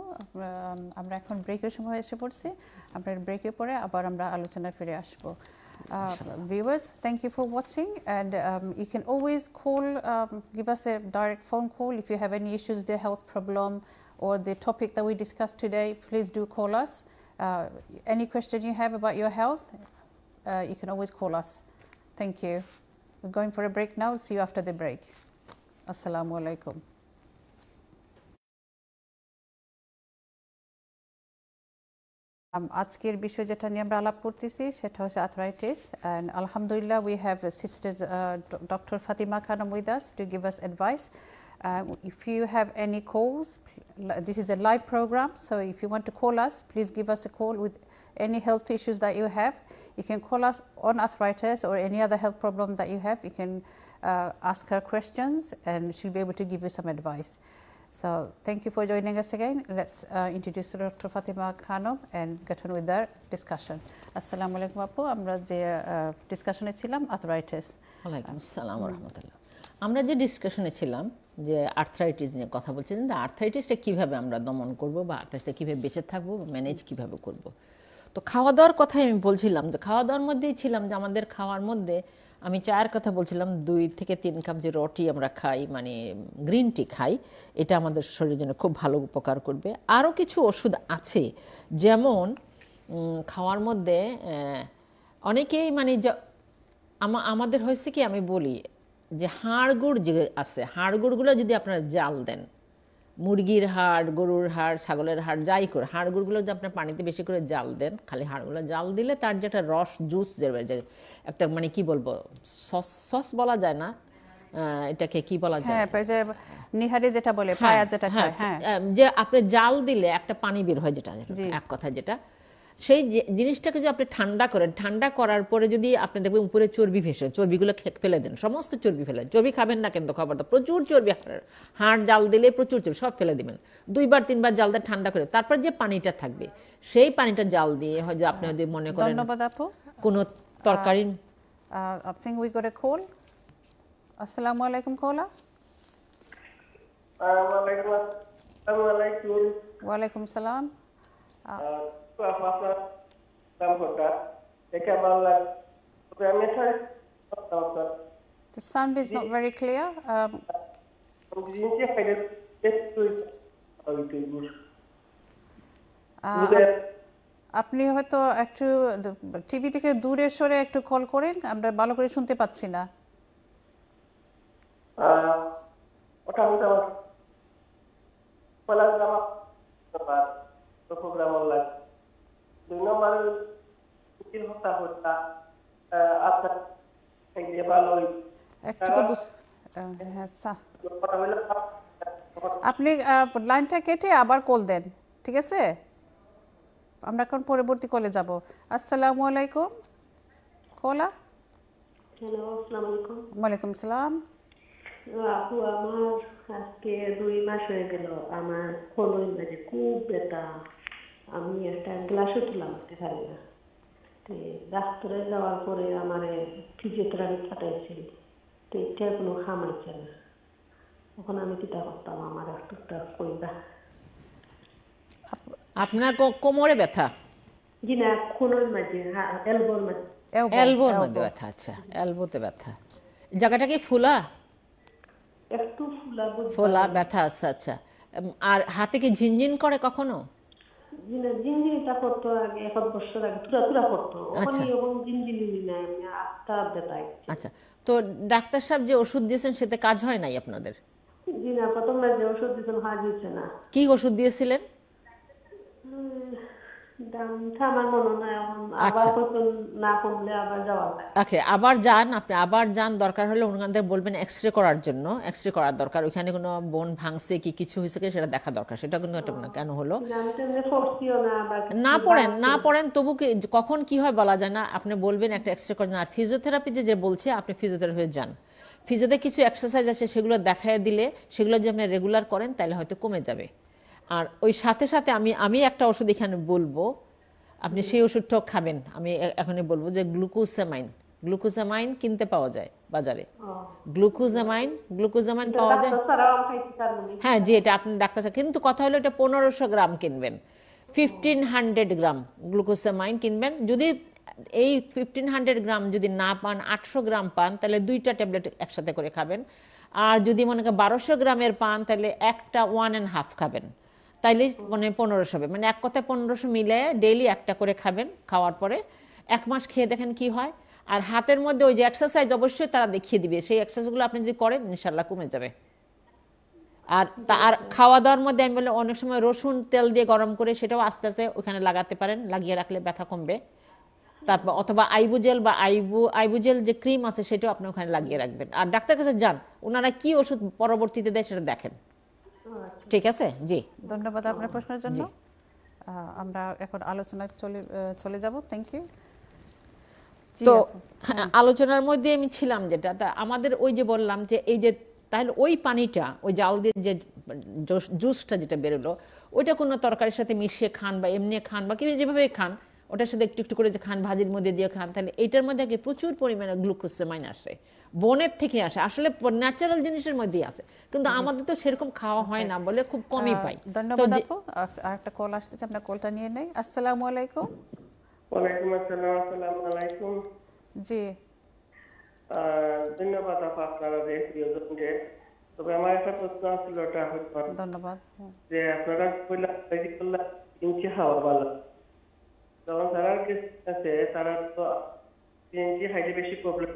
আমরা এখন ব্রেকের সময় এসে পড়ছি আপনার ব্রেকে পরে আবার আমরা আলোচনা ফিরে আসব Uh, viewers, thank you for watching and um, you can always call, um, give us a direct phone call if you have any issues, the health problem or the topic that we discussed today, please do call us. Uh, any question you have about your health, Uh, you can always call us. Thank you. We're going for a break now. See you after the break. Assalamu alaikum. Um, আজকের বিষয় যেটা নিয়ে আমরা আলাপ করতেছি সেটা হচ্ছে arthritis and আলহামদুলিল্লাহ we have sister doctor Fatima Khanam with us to give us advice if you have any calls, this is a live program, so if you want to call us, please give us a call with any health issues that you have. You can call us on arthritis or any other health problem that you have. You can uh, ask her questions and she'll be able to give you some advice. So thank you for joining us again. Let's uh, introduce Dr. Fatima Khanum and get on with our discussion. Assalamu alaikum Amra je আপু আমরা যে ডিসকাশনে ছিলাম arthritis ওয়ালাইকুম আসসালাম রাহমাতুল্লাহ আমরা chilam je arthritis ne kotha bolchen. কথা arthritis ta kibhabe amra domon korbo ba arthritis ta kibhabe beche thakbo manage kibhabe korbo. তো খাওয়া দাওয়ার কথাই আমি বলছিলাম তো খাওয়া দাওয়ার মধ্যেই ছিলাম যে আমাদের খাওয়ার মধ্যে আমি চায়ের কথা বলছিলাম দুই থেকে তিন কাপ যে রটি আমরা খাই মানে গ্রিন টি খাই এটা আমাদের শরীরের জন্য খুব ভালো উপকার করবে আরও কিছু ওষুধ আছে যেমন খাওয়ার মধ্যে অনেকেই মানে আমাদের হয়েছে কি আমি বলি যে হাড়গুড় যে আছে হাড়গুড়গুলো যদি আপনারা জাল দেন মুরগির হাড় গরুর হাড় ছাগলের হাড় যাই করে হাড়গুড়গুলো যদি আপনার পানিতে বেশি করে জাল দেন খালি হাড়গুলো জাল দিলে তার যে একটা রস জুস যে একটা মানে কি বলবো সস সস বলা যায় না এটাকে কি বলা যায় হ্যাঁ, নিহারি যেটা বলে হ্যাঁ, পায়া যেটা হ্যাঁ, হ্যাঁ। যে আপনি জাল দিলে একটা পানি বের হয় যেটা এক কথা যেটা সেই জিনিসটাকে যদি আপনি ঠান্ডা করেন ঠান্ডা করার পরে যদি আপনি দেখবেন উপরে চর্বি ভেসে চর্বিগুলো ফেলে দেন সমস্ত চর্বি ফেলে চর্বি খাবেন না কিন্তু খাবার প্রচুর চর্বি হাড়ের হাড় জাল দিলে প্রচুর চর্বি সব ফেলে দেবেন দুইবার তিনবার জাল দিয়ে ঠান্ডা করে তারপর যে পানিটা থাকবে সেই পানিটা জাল দিয়ে হয় যে আপনি যদি মনে করেন ধন্যবাদ আপু কোনো তরকারি I think we got a call আসসালামু আলাইকুম কোলা ওয়ালাইকুম আসসালাম ওয়ালাইকুম সালাম The sound is not very clear. Um, uh, আপনি হয়তো একটু টিভি থেকে দূরে সরে একটু কল করেন আমরা ভালো করে শুনতে পাচ্ছি না ওটা দুই হত্যা হত্যা আচ্ছা, আপনি লাইনটা কেটে আবার কল দেন ঠিক আছে আমরা এখন পরবর্তী কলে যাব আসসালামু আলাইকুম কোলা ওয়ালাইকুম সালাম আপু আমার আজকে দুই মাস হয়ে গেল আমার খুব ব্যথা আমি একটা গ্লাসও তুলা উঠতে পারি না তো যাওয়ার পরে আমার ফিজিওথেরাপি পাঠাইছিল তো এটা কোনো আছে না তখন আমি কিতা করতাম আমার একটু কইবা আপনার কোমরে ব্যথা জি না কোনোর মাঝে এলবোর মাঝে এলবোর মধ্যে ব্যথা আচ্ছা এলবোতে ব্যথা জায়গাটা কি ফুলা একটু ফুলা ফুলা ব্যথা আচ্ছা আচ্ছা আর হাতে কি ঝিনঝিন করে কখনো আচ্ছা।, মানে আচ্ছা তো ডাক্তার সাহেব যে ওষুধ দিয়েছেন সেতে কাজ হয় নাই আপনাদের জি না যে ওষুধ দিয়েছেন কাজ হচ্ছে না কি ওষুধ দিয়েছিলেন আচ্ছা। আবার যান আপনি আবার যান দরকার হলে ওনাদের বলবেন এক্স রে করার জন্য এক্স রে করার দরকার ওইখানে কোনো বোন ভাঙছে কি কিছু হয়েছে কি সেটা দেখা দরকার সেটা কিন্তু একটা কেন হলো না পড়েন না পড়েন তবু কখন কি হয় বলা যায় না আপনি বলবেন একটা এক্স রে করেন আর ফিজিওথেরাপি যে বলছে আপনি ফিজিওথেরাপি যান ফিজিওতে কিছু এক্সারসাইজ আছে সেগুলো দেখায় দিলে সেগুলো যদি আপনি রেগুলার করেন তাহলে হয়তো কমে যাবে আর ওই সাথে সাথে আমি আমি একটা ওষুধ এখানে বলবো আপনি সেই ওষুধটাও খাবেন আমি এখনই বলবো যে গ্লুকোসামাইন গ্লুকোজামাইন কিনতে পাওয়া যায় বাজারে গ্লুকোজামাইন গ্লুকোজামাইন পাওয়া যায় হ্যাঁ জি এটা আপনি ডাক্তার কিন্তু কথা হলো এটা পনেরোশো গ্রাম কিনবেন ফিফটিন হান্ড্রেড গ্রাম গ্লুকোসামাইন কিনবেন যদি এই ফিফটিন হান্ড্রেড গ্রাম যদি না পান আটশো গ্রাম পান তাহলে দুইটা ট্যাবলেট একসাথে করে খাবেন আর যদি মনে করেন বারোশো গ্রামের পান তাহলে একটা ওয়ান অ্যান্ড হাফ খাবেন তাইলে মানে পনেরোশো হবে মানে এক কথায় পনেরোশো মিলে ডেইলি একটা করে খাবেন খাওয়ার পরে এক মাস খেয়ে দেখেন কি হয় আর হাতের মধ্যে ওই যে এক্সারসাইজ অবশ্যই তারা দেখিয়ে দিবে সেই এক্সারসাইজগুলো আপনি যদি করেন ইনশাল্লাহ কমে যাবে আর তা আর খাওয়া দাওয়ার মধ্যে আমি বলে অনেক সময় রসুন তেল দিয়ে গরম করে সেটাও আস্তে আস্তে ওখানে লাগাতে পারেন লাগিয়ে রাখলে ব্যথা কমবে তারপর অথবা আইবুজেল বা আইবু আইবুজেল যে ক্রিম আছে সেটাও আপনি ওখানে লাগিয়ে রাখবেন আর ডাক্তার কাছে যান ওনারা কি ওষুধ পরবর্তীতে দেয় সেটা দেখেন ঠিক আছে জি ধন্যবাদ আপনার প্রশ্নের জন্য আমরা এখন আলোচনায় চলে চলে যাব থ্যাংক ইউ তো হ্যাঁ, আলোচনার মধ্যে আমি ছিলাম যেটা তা আমাদের ওই যে বললাম যে এই যে তাহলে ওই পানিটা ওই জাল দিয়ে যে জুসটা যেটা বেরোলো ওইটা কোনো তরকারির সাথে মিশিয়ে খান বা এমনি খান বা কি যেভাবে খান ওটার সাথে একটু একটু করে যে খান ভাজির মধ্যে দিয়ে খান তাহলে এটার মধ্যে আগে প্রচুর পরিমাণে গ্লুকোসেমাইন আসে বনের থেকে আসে আসলে ন্যাচারাল জিনিসের মধ্যেই আসে কিন্তু আমাদের তো সেরকম খাওয়া হয় না বলে খুব কমই পাই ধন্যবাদ আপু একটা কল আসতেছে আপনার কলটা নিয়ে নেই আসসালামু আলাইকুম ওয়ালাইকুম আসসালাম আসসালামু আলাইকুম জি ধন্যবাদ আপা আপনারা যে প্রিয়জনকে তবে আমার একটা প্রশ্ন ছিল ওটা ধন্যবাদ যে আপনারা কইলা তৈরি করলা ইঞ্চি খাওয়া ভালো যখন তারার কাছে তারা তো পিএনজি হাইলে বেশি প্রবলেম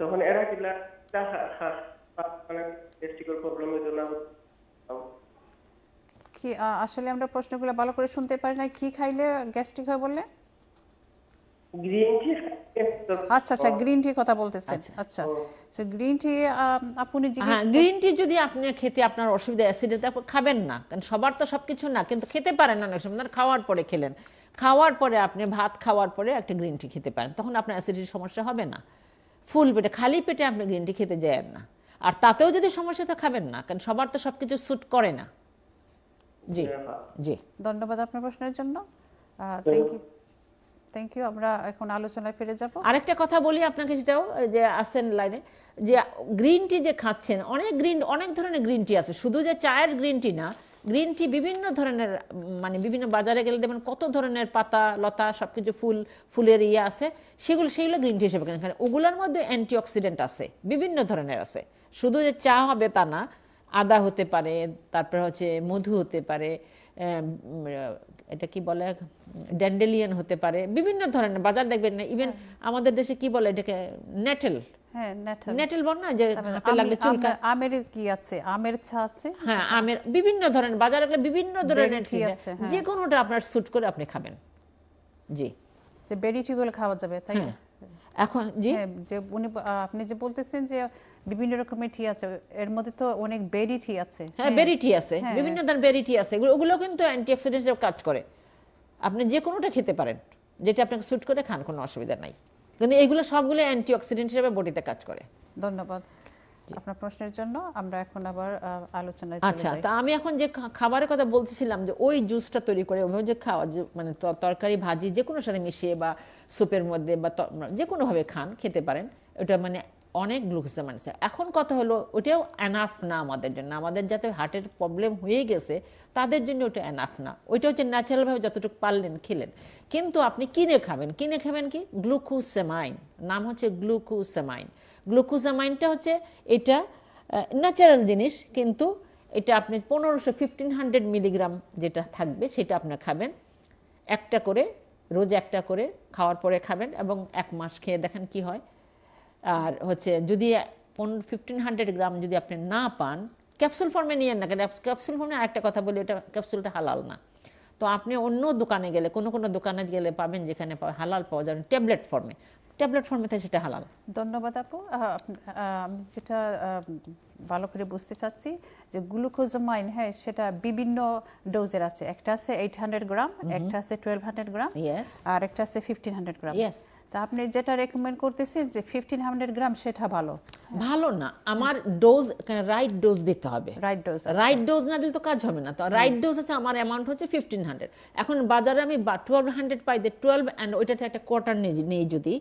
তখন এরা কিলা মানে টেস্টিকল প্রবলেম হইতো না কি আসলে আমরা প্রশ্নগুলো ভালো করে শুনতে পারি না কি খাইলে গ্যাস্ট্রিক হয় বললে আচ্ছা আচ্ছা গ্রিন কথা বলতেছেন আচ্ছা সো গ্রিন টি আপনি গ্রিন টি হ্যাঁ, যদি আপনি খেতে আপনার অসুবিধা অ্যাসিডিটি খাবেন না কারণ সবার তো না কিন্তু খেতে পারেন না অনেক সময় খাওয়ার পরে খেলেন খাওয়ার পরে আপনি ভাত খাওয়ার পরে একটা গ্রিন টি খেতে পারেন তখন আপনার অ্যাসিডিটির সমস্যা হবে না ফুল পেটে খালি পেটে আপনি গ্রিন টি খেতে যায় না আর তাতেও যদি সমস্যা তো খাবেন না কারণ সবার তো সবকিছু সুট স্যুট করে না জি হ্যাঁ, হ্যাঁ। জি ধন্যবাদ আপনার প্রশ্নের জন্য থ্যাংক ইউ থ্যাংক ইউ আমরা এখন আলোচনায় ফিরে যাব আরেকটা কথা বলি আপনাকে সেটাও যে আসেন লাইনে যে গ্রিন টি যে খাচ্ছেন অনেক গ্রিন অনেক ধরনের গ্রিন টি আছে শুধু যে চায়ের গ্রিন টি না গ্রিন টি বিভিন্ন ধরনের মানে বিভিন্ন বাজারে গেলে দেখবেন কত ধরনের পাতা লতা সবকিছু ফুল ফুলের ইয়ে আছে সেগুলো সেগুলো গ্রিন টি হিসেবে কেন ওগুলোর মধ্যে অ্যান্টিঅক্সিডেন্ট আছে বিভিন্ন ধরনের আছে শুধু যে চা হবে তা না আদা হতে পারে তারপরে হচ্ছে মধু হতে পারে এটা কি বলে ড্যান্ডেলিয়ান হতে পারে বিভিন্ন ধরনের বাজার দেখবেন না ইভেন হ্যাঁ। আমাদের দেশে কি বলে এটাকে নেটেল হ্যাঁ, হ্যাঁ, বিভিন্ন আছে আপনার করে আপনি খাবেন জি খাওয়া যাবে তাই না এখন যে উনি আপনি যে বলতেছেন যে বিভিন্ন রকমের টি আছে এর মধ্যে তো অনেক বেরি টি আছে হ্যাঁ বেরি হ্যাঁ। টি আছে হ্যাঁ। বিভিন্ন ধরনের বেরি টি আছে ওগুলো কিন্তু অ্যান্টিঅক্সিডেন্টের কাজ করে আপনি যে কোনোটা খেতে পারেন যেটা আপনাকে স্যুট করে খান কোনো অসুবিধা নাই কিন্তু এগুলো সবগুলো অ্যান্টিঅক্সিডেন্ট হিসেবে বডিতে কাজ করে ধন্যবাদ আপনার প্রশ্নের জন্য আমরা এখন আবার আলোচনায় আচ্ছা তা আমি এখন যে খাবারের কথা বলছিলাম যে ওই জুসটা তৈরি করে ওভাবে যে খাওয়া মানে তরকারি ভাজি যে কোনো সাথে মিশিয়ে বা স্যুপের মধ্যে বা যে কোনোভাবে খান খেতে পারেন ওটা মানে অনেক গ্লুকোজাম আছে এখন কথা হলো ওটাও অ্যানাফ না আমাদের জন্য আমাদের যাতে হার্টের প্রবলেম হয়ে গেছে তাদের জন্য ওটা অ্যানাফ না ওইটা হচ্ছে ন্যাচারালভাবে যতটুকু পারলেন খেলেন কিন্তু আপনি কিনে খাবেন কিনে খাবেন কি গ্লুকোসেমাইন নাম হচ্ছে গ্লুকোসেমাইন গ্লুকোজামাইনটা হচ্ছে এটা ন্যাচারাল জিনিস কিন্তু এটা আপনি পনেরোশো ফিফটিন হান্ড্রেড মিলিগ্রাম যেটা থাকবে সেটা আপনি খাবেন একটা করে রোজ একটা করে খাওয়ার পরে খাবেন এবং এক মাস খেয়ে দেখেন কি হয় আর হচ্ছে যদি ফিফটিন হান্ড্রেড গ্রাম যদি আপনি না পান ক্যাপসুল ফর্মে নিয়েন না কেন ক্যাপসুল ফর্মে একটা কথা বলি এটা ক্যাপসুলটা হালাল না তো আপনি অন্য দোকানে গেলে কোনো কোনো দোকানে গেলে পাবেন যেখানে হালাল পাওয়া যাবে ট্যাবলেট ফর্মে ট্যাবলেট ফর্মে থাকে সেটা হালাল ধন্যবাদ আপু আমি যেটা ভালো করে বুঝতে চাচ্ছি যে গ্লুকোজমাইন হ্যাঁ সেটা বিভিন্ন ডোজের আছে একটা আছে এইট হান্ড্রেড গ্রাম একটা আছে টুয়েলভ হান্ড্রেড গ্রাম আর একটা আছে ফিফটিন হান্ড্রেড গ্রাম তা আপনি যেটা রেকমেন্ড করতেছেন যে ফিফটিন গ্রাম সেটা ভালো ভালো না আমার ডোজ রাইট ডোজ দিতে হবে রাইট ডোজ রাইট ডোজ না দিলে তো কাজ হবে না তো রাইট ডোজ আছে আমার অ্যামাউন্ট হচ্ছে 1500 এখন বাজারে আমি 1200 পাই দে 12 এন্ড ওইটাতে একটা কোয়ার্টার নেই যদি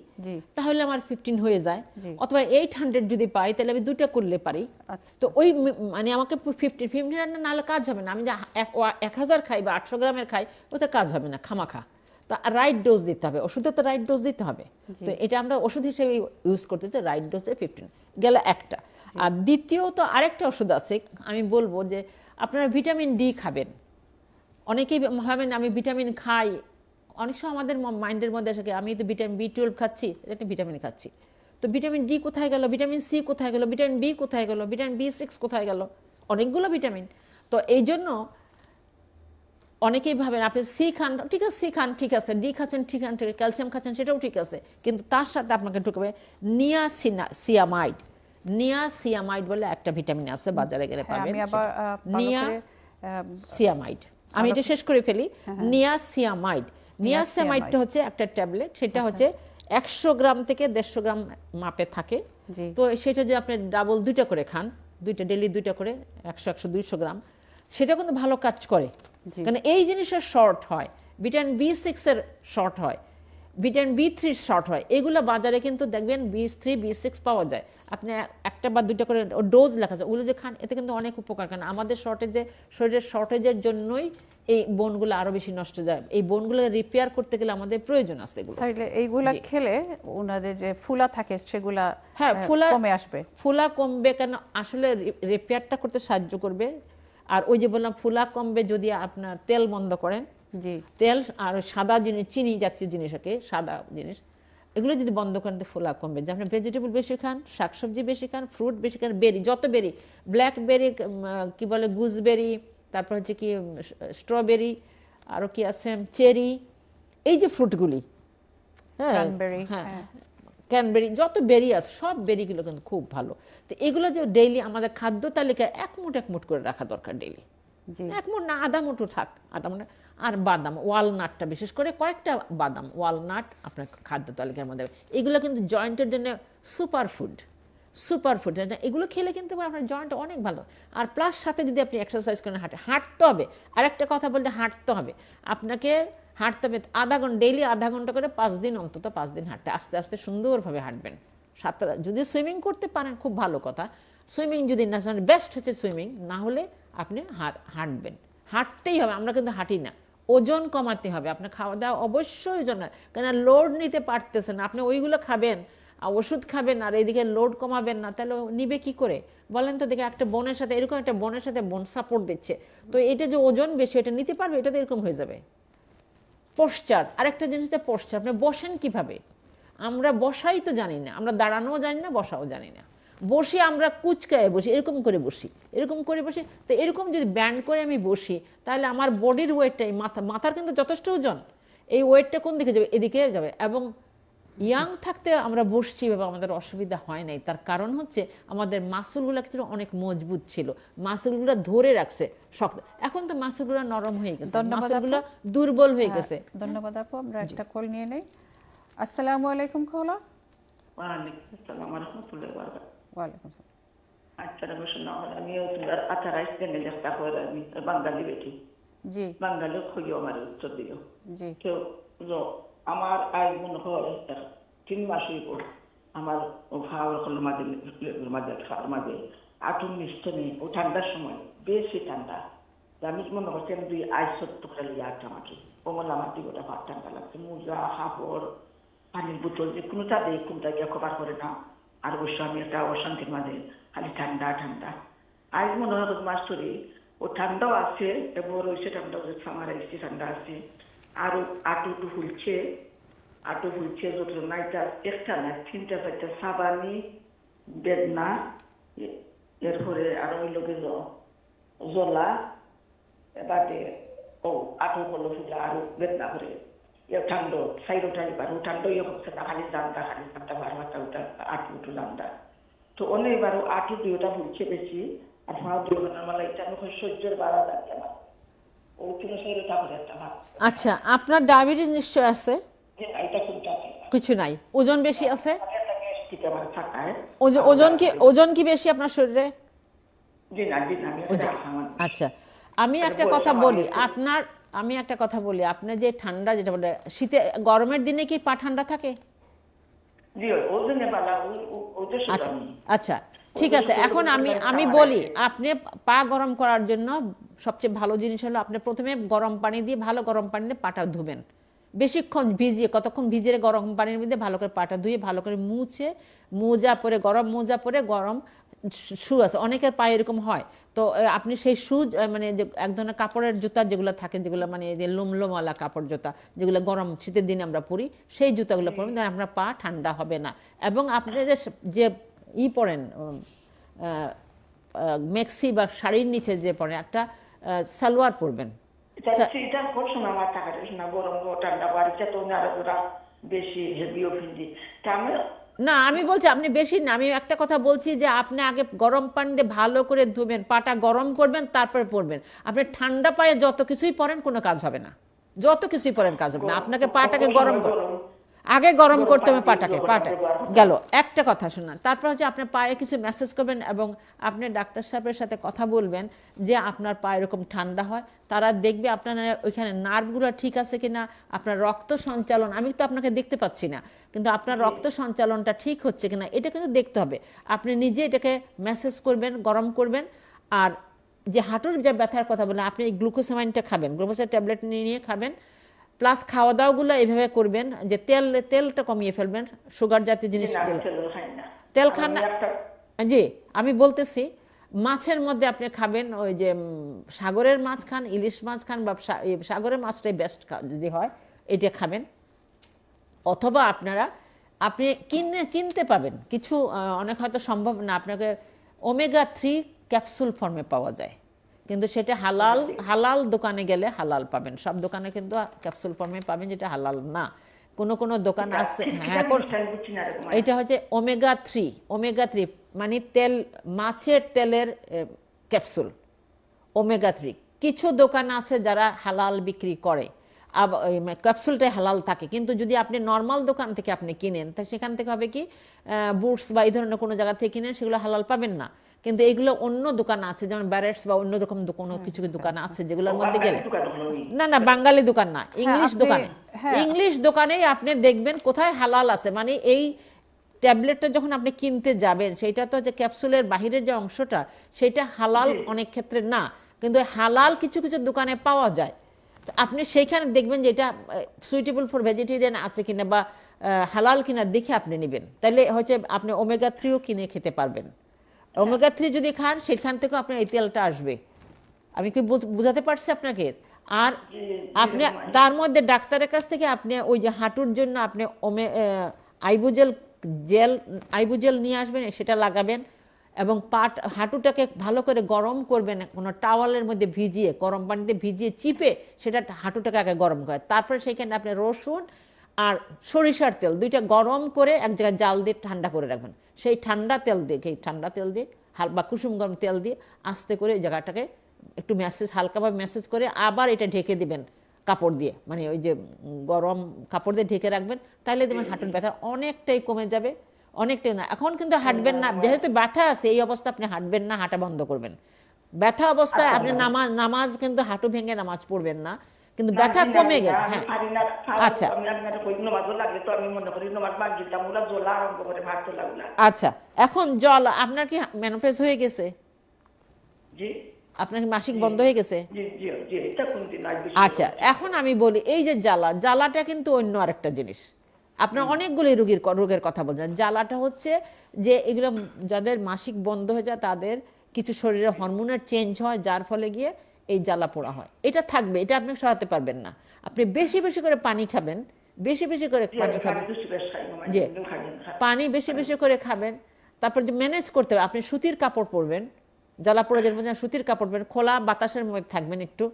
তাহলে আমার ফিফটিন হয়ে যায় অথবা এইট হান্ড্রেড যদি পাই তাহলে আমি দুটা করলে পারি আচ্ছা। তো ওই মানে আমাকে ফিফটি ফিফটিন হান্ড্রেড নাহলে কাজ হবে না আমি যে এক হাজার খাই বা আটশো গ্রামের খাই ওতে কাজ হবে না খামাখা তো রাইট ডোজ দিতে হবে ওষুধে তো রাইট ডোজ দিতে হবে তো এটা আমরা ওষুধ হিসেবে ইউজ করতেছি রাইট ডোজে ফিফটিন গেল একটা আর দ্বিতীয়ত আরেকটা ওষুধ আছে আমি বলবো যে আপনারা ভিটামিন ডি খাবেন অনেকেই ভাবেন আমি ভিটামিন খাই অনেক সময় আমাদের মাইন্ডের মধ্যে আসে আমি তো ভিটামিন বি টুয়েলভ খাচ্ছি একটা ভিটামিন খাচ্ছি তো ভিটামিন ডি কোথায় গেল ভিটামিন সি কোথায় গেল ভিটামিন বি কোথায় গেল ভিটামিন বি সিক্স কোথায় গেল অনেকগুলো ভিটামিন তো এই জন্য অনেকেই ভাবেন আপনি সি খান ঠিক আছে সি খান ঠিক আছে ডি খাচ্ছেন ঠিক খান ঠিক ক্যালসিয়াম খাচ্ছেন সেটাও ঠিক আছে কিন্তু তার সাথে আপনাকে ঢুকবে নিয়াসিনা সিয়ামাইড নিয়াসিয়ামাইড বলে একটা ভিটামিন আছে বাজারে গেলে হ্যাঁ, পাবেন নিয়া সিয়ামাইড আমি এটা শেষ করে ফেলি হ্যাঁ, হ্যাঁ। নিয়াসিয়ামাইড নিয়াসিয়ামাইডটা হচ্ছে একটা ট্যাবলেট সেটা আচ্ছা। হচ্ছে একশো গ্রাম থেকে দেড়শো গ্রাম মাপে থাকে তো সেটা যে আপনি ডাবল দুইটা করে খান দুইটা ডেলি দুইটা করে একশো একশো দুইশো গ্রাম সেটা কিন্তু ভালো কাজ করে কারণ এই জিনিসের শর্ট হয় ভিটামিন বি সিক্সের শর্ট হয় ভিটামিন বি থ্রির শর্ট হয় এগুলো বাজারে কিন্তু দেখবেন বি থ্রি বি সিক্স পাওয়া যায় আপনি একটা বা দুইটা করে ডোজ লেখা যায় ওগুলো যে খান এতে কিন্তু অনেক উপকার কারণ আমাদের শর্টেজে শরীরের শর্টেজের জন্যই এই বোনগুলো আরো বেশি নষ্ট যায় এই বোনগুলো রিপেয়ার করতে গেলে আমাদের প্রয়োজন আছে এগুলো তাহলে এইগুলা খেলে ওনাদের যে ফুলা থাকে সেগুলা হ্যাঁ ফুলা কমে আসবে ফুলা কমবে কেন আসলে রিপেয়ারটা করতে সাহায্য করবে আর ওই যে বললাম ফুলা কমবে যদি আপনার তেল বন্ধ করেন জি তেল আর সাদা জিনিস চিনি জাতীয় জিনিস সাদা জিনিস এগুলো যদি বন্ধ করেন তো ফুলা কমবে যে আপনি ভেজিটেবল বেশি খান শাকসবজি বেশি খান ফ্রুট বেশি খান বেরি যত বেরি ব্ল্যাকবেরি কি বলে গুজবেরি তারপর হচ্ছে কি স্ট্রবেরি আরও কি আছে চেরি এই যে ফ্রুটগুলি হ্যাঁ, হ্যাঁ হ্যাঁ ক্যানবেরি যত বেরি আছে সব বেরিগুলো কিন্তু খুব ভালো তো এগুলো যে ডেইলি আমাদের খাদ্য তালিকায় এক মুঠ এক মুঠ করে রাখা দরকার ডেইলি এক মুঠ না আধা মুঠো থাক আধা মুঠ আর বাদাম ওয়ালনাটটা বিশেষ করে কয়েকটা বাদাম ওয়ালনাট আপনার খাদ্য তালিকার মধ্যে এগুলো কিন্তু জয়েন্টের জন্য সুপার ফুড সুপার ফুড এগুলো খেলে কিন্তু আপনার জয়েন্ট অনেক ভালো আর প্লাস সাথে যদি আপনি এক্সারসাইজ করেন হাঁটে হাঁটতে হবে আর একটা কথা বলতে হাঁটতে হবে আপনাকে হাঁটতে হবে আধা ঘন্টা ডেইলি আধা ঘন্টা করে পাঁচ দিন অন্তত পাঁচ দিন হাঁটতে আস্তে আস্তে সুন্দরভাবে হাঁটবেন সাতটা যদি সুইমিং করতে পারেন খুব ভালো কথা সুইমিং যদি না বেস্ট হচ্ছে সুইমিং না হলে আপনি হাঁটবেন হাঁটতেই হবে আমরা কিন্তু হাঁটি না ওজন কমাতে হবে আপনার খাওয়া দাওয়া অবশ্যই ওজন কেন লোড নিতে পারতেছেন আপনি ওইগুলো খাবেন ওষুধ খাবেন আর এইদিকে লোড কমাবেন না তাহলে নিবে কি করে বলেন তো দেখে একটা বোনের সাথে এরকম একটা বোনের সাথে বোন সাপোর্ট দিচ্ছে তো এটা যে ওজন বেশি এটা নিতে পারবে এটা তো এরকম হয়ে যাবে পশ্চার আরেকটা জিনিস হচ্ছে পশ্চার আপনি বসেন কিভাবে আমরা বসাই তো জানি না আমরা দাঁড়ানোও জানি না বসাও জানি না বসে আমরা কুচকায় বসি এরকম করে বসি এরকম করে বসি তো এরকম যদি ব্যান্ড করে আমি বসি তাহলে আমার বডির ওয়েটটাই মাথা মাথার কিন্তু যথেষ্ট ওজন এই ওয়েটটা কোন দিকে যাবে এদিকে যাবে এবং ইয়াং থাকতে আমরা বসছি এবং আমাদের অসুবিধা হয় নাই তার কারণ হচ্ছে আমাদের মাসুলগুলো কিছু অনেক মজবুত ছিল মাসুলগুলো ধরে রাখছে শক্ত এখন তো মাসুলগুলো নরম হয়ে গেছে মাসুলগুলো দুর্বল হয়ে গেছে ধন্যবাদ আপু হ্যাঁ, আমরা একটা কল নিয়ে নেই আসসালামু আলাইকুম খোলা ওয়ালাইকুম আসসালাম ওয়া রাহমাতুল্লাহি ওয়া আলাইকুম আসসালাম আচ্ছা জি বাঙালি খুঁজো আমার উত্তর দিও জি কেউ আমার আয় মনে হয় তিন মাস পর আমার খাওয়ার হল মাঝে মাঝে খাওয়ার মাঝে আটুন নিস্তনে ও ঠান্ডার সময় বেশি ঠান্ডা আমি মনে করছি আমি দুই আই সত্য করে লিয়ে আছে আমাকে ও বললাম আমার দিকে ওটা ভাত ঠান্ডা লাগছে মোজা হাফড় পানির বোতল যে কোনোটা দেয় কোনটা গিয়ে কবার করে না আর ওই আমি একটা অশান্তির মাঝে খালি ঠান্ডা ঠান্ডা আজ মনে হয় মাস ধরে ও ঠান্ডাও আছে এবং রয়েছে ওদের আমার এসছে ঠান্ডা আছে aru atu হুলছে atu hulce zotro naita ektana tinta faita sabani বেদনা এরপরে আরো ওই লোকে জলা এবারে ও আটু হলো ফুলা আরো বেদনা করে ঠান্ড সাইড উঠানি পারো ঠান্ড ইয়ে হচ্ছে না খালি জানতা খালি জানতা ভার মাথা উঠা আটু উঠু দা তো অনেকবার আটু দুইটা হুলছে বেশি আর ফাঁ দুই মালা এটা সহ্যের বাড়া লাগে আচ্ছা আপনার ডায়াবেটিস নিশ্চয় আছে কিছু নাই ওজন বেশি আছে ওজন কি ওজন কি বেশি আপনার শরীরে আচ্ছা আমি মানে একটা কথা বলি আপনার আমি একটা কথা বলি আপনার যে ঠান্ডা যেটা বলে শীতে গরমের দিনে কি পা ঠান্ডা থাকে আচ্ছা, আচ্ছা ঠিক আছে এখন আমি আমি বলি আপনি পা গরম করার জন্য সবচেয়ে ভালো জিনিস হলো আপনি প্রথমে গরম পানি দিয়ে ভালো গরম পানি দিয়ে পাটা ধুবেন বেশিক্ষণ ভিজিয়ে কতক্ষণ ভিজিয়ে গরম পানির মধ্যে ভালো করে পাটা ধুয়ে ভালো করে মুছে মোজা পরে গরম মোজা পরে গরম শু আছে অনেকের পায়ে এরকম হয় তো আপনি সেই শু মানে যে এক ধরনের কাপড়ের জুতা যেগুলো থাকে যেগুলো মানে যে লোমলোমওয়ালা কাপড় জুতা যেগুলো গরম শীতের দিনে আমরা পরি সেই জুতাগুলো পরবেন তাহলে আপনার পা ঠান্ডা হবে না এবং আপনি যে যে ই পরেন মেক্সি বা শাড়ির নিচে যে পরে একটা সালোয়ার পরবেন না আমি বলছি আপনি বেশি না আমি একটা কথা বলছি যে আপনি আগে গরম পানিতে ভালো করে ধুবেন পাটা গরম করবেন তারপরে পরবেন আপনি ঠান্ডা পায়ে যত কিছুই পরেন কোনো কাজ হবে না যত কিছুই পরেন কাজ হবে না আপনাকে পাটাকে গরম করবেন আগে গরম করতে হবে পাটাকে পাটা গেল একটা কথা শোনান তারপর হচ্ছে আপনার পায়ে কিছু মেসেজ করবেন এবং আপনি ডাক্তার সাহেবের সাথে কথা বলবেন যে আপনার পায়ে এরকম ঠান্ডা হয় তারা দেখবে আপনার ওইখানে নার্ভগুলো ঠিক আছে কিনা আপনার রক্ত সঞ্চালন আমি তো আপনাকে দেখতে পাচ্ছি না কিন্তু আপনার রক্ত সঞ্চালনটা ঠিক হচ্ছে কিনা এটা কিন্তু দেখতে হবে আপনি নিজে এটাকে মেসেজ করবেন গরম করবেন আর যে হাঁটুর যে ব্যথার কথা বললেন আপনি গ্লুকোসামাইনটা খাবেন গ্লুকোসের ট্যাবলেট নিয়ে নিয়ে খাবেন প্লাস খাওয়া দাওয়াগুলো এভাবে করবেন যে তেল তেলটা কমিয়ে ফেলবেন সুগার জাতীয় জিনিস তেল হ্যাঁ। খান জি আমি বলতেছি মাছের মধ্যে আপনি খাবেন ওই যে সাগরের মাছ খান ইলিশ মাছ খান বা সাগরের মাছটাই বেস্ট যদি হয় এটা খাবেন অথবা আপনারা আপনি কিনে কিনতে পাবেন কিছু অনেক হয়তো সম্ভব না আপনাকে ওমেগা থ্রি ক্যাপসুল ফর্মে পাওয়া যায় কিন্তু সেটা হালাল হালাল দোকানে গেলে হালাল পাবেন সব দোকানে কিন্তু ক্যাপসুল ফর্মে পাবেন যেটা হালাল না কোন কোন দোকান আছে হ্যাঁ এটা হচ্ছে ওমেগা থ্রি ওমেগা থ্রি মানে তেল মাছের তেলের ক্যাপসুল ওমেগা থ্রি কিছু দোকান আছে যারা হালাল বিক্রি করে ক্যাপসুলটাই হালাল থাকে কিন্তু যদি আপনি নর্মাল দোকান থেকে আপনি কিনেন তা সেখান থেকে হবে কি বুটস বা এই ধরনের কোনো জায়গা থেকে কিনেন সেগুলো হালাল পাবেন না কিন্তু এগুলো অন্য দোকান আছে যেমন ব্যারেটস বা অন্য রকম কোনো কিছু দোকান আছে যেগুলোর মধ্যে গেলে না না বাঙালি দোকান না হ্যাঁ, ইংলিশ দোকান হ্যাঁ। ইংলিশ দোকানে আপনি দেখবেন কোথায় হালাল আছে মানে এই ট্যাবলেটটা যখন আপনি কিনতে যাবেন সেটা তো যে ক্যাপসুলের বাহিরের যে অংশটা সেটা হালাল অনেক ক্ষেত্রে না কিন্তু হালাল কিছু কিছু দোকানে পাওয়া যায় তো আপনি সেইখানে দেখবেন যে এটা সুইটেবল ফর ভেজিটেরিয়ান আছে কিনা বা হালাল কিনা দেখে আপনি নেবেন তাহলে হচ্ছে আপনি ওমেগা থ্রিও কিনে খেতে পারবেন ওমেগা থ্রি যদি খান সেখান থেকেও আপনার এই তেলটা আসবে আমি কি বোঝাতে পারছি আপনাকে আর আপনি তার মধ্যে ডাক্তারের কাছ থেকে আপনি ওই যে হাঁটুর জন্য আপনি ওমে আইবুজেল জেল আইবুজেল নিয়ে আসবেন সেটা লাগাবেন এবং পাট হাঁটুটাকে ভালো করে গরম করবেন কোনো টাওয়ালের মধ্যে ভিজিয়ে গরম পানিতে ভিজিয়ে চিপে সেটা হাঁটুটাকে আগে গরম করে তারপরে সেখানে আপনি রসুন আর সরিষার তেল দুইটা গরম করে এক জায়গায় জাল দিয়ে ঠান্ডা করে রাখবেন সেই ঠান্ডা তেল দিয়ে সেই ঠান্ডা তেল দিয়ে হাল বা কুসুম গরম তেল দিয়ে আস্তে করে ওই জায়গাটাকে একটু ম্যাসেজ হালকাভাবে ম্যাসেজ করে আবার এটা ঢেকে দিবেন কাপড় দিয়ে মানে ওই যে গরম কাপড় দিয়ে ঢেকে রাখবেন তাহলে দেখবেন হাঁটুর ব্যথা অনেকটাই কমে যাবে অনেকটাই না এখন কিন্তু হাঁটবেন না যেহেতু ব্যথা আছে এই অবস্থা আপনি হাঁটবেন না হাঁটা বন্ধ করবেন ব্যথা অবস্থায় আপনি আচ্ছা। নামাজ নামাজ কিন্তু হাঁটু ভেঙে নামাজ পড়বেন না কিন্তু ব্যথা হ্যাঁ, কমে গেল হ্যাঁ, হ্যাঁ।, হ্যাঁ আচ্ছা আচ্ছা এখন জল আপনার কি ম্যানোফেজ হয়ে গেছে আপনার মাসিক বন্ধ হয়ে গেছে আচ্ছা এখন আমি বলি এই যে জ্বালা জ্বালাটা কিন্তু অন্য আরেকটা জিনিস আপনার অনেকগুলি রোগীর রোগের কথা বলছেন জ্বালাটা হচ্ছে যে এগুলো যাদের মাসিক বন্ধ হয়ে যায় তাদের কিছু শরীরে হরমোনের চেঞ্জ হয় যার ফলে গিয়ে এই জ্বালা পোড়া হয় এটা থাকবে এটা আপনি সরাতে পারবেন না আপনি বেশি বেশি করে পানি খাবেন বেশি বেশি করে পানি খাবেন যে পানি বেশি বেশি করে খাবেন তারপর যে ম্যানেজ করতে হবে আপনি সুতির কাপড় পরবেন জ্বালা পোড়া যেরকম সুতির কাপড় পরবেন খোলা বাতাসের মধ্যে থাকবেন একটু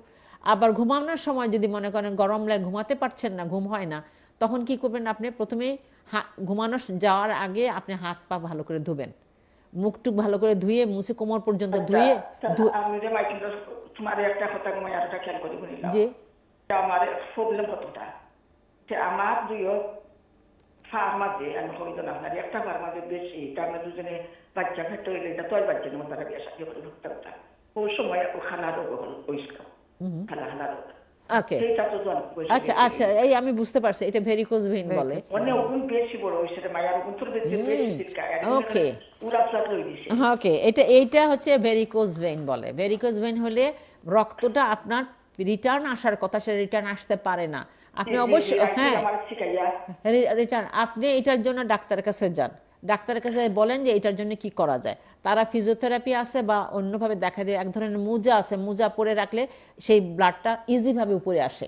আবার ঘুমানোর সময় যদি মনে করেন গরম লাগে ঘুমাতে পারছেন না ঘুম হয় না তখন কি করবেন আপনি প্রথমে ঘুমানো যাওয়ার আগে আপনি হাত পা ভালো করে ধুবেন মুখটুক ভালো করে ধুয়ে মুছে কোমর পর্যন্ত আচ্ছা, ধুয়ে তোমার একটা কথা মই আর একটা খেয়াল করি যে আমার প্রবলেম কতটা যে আমার দুই আমি আপনার একটা বেশি তার দুজনে বাচ্চা ফেটে হইলে বাচ্চা তারা বিয়ে সাথে করে ঢুকতে ওই সময় ও খালা রোগ হল খালা খালা রোগ আচ্ছা, আচ্ছা এই আমি বুঝতে পারছি এটা বলে হ্যাঁ। হ্যাঁ, ওকে এটা এইটা হচ্ছে ভেরিকোজ ভেইন বলে ভেরিকোজ ভেইন হলে রক্তটা আপনার রিটার্ন আসার কথা সে রিটার্ন আসতে পারে না আপনি অবশ্যই হ্যাঁ রিটার্ন আপনি এটার জন্য ডাক্তারের কাছে যান ডাক্তারের কাছে বলেন যে এটার জন্য কি করা যায় তারা ফিজিওথেরাপি আছে বা অন্যভাবে দেখা যায় এক ধরনের মোজা আছে মোজা পরে রাখলে সেই ব্লাডটা ইজিভাবে উপরে আসে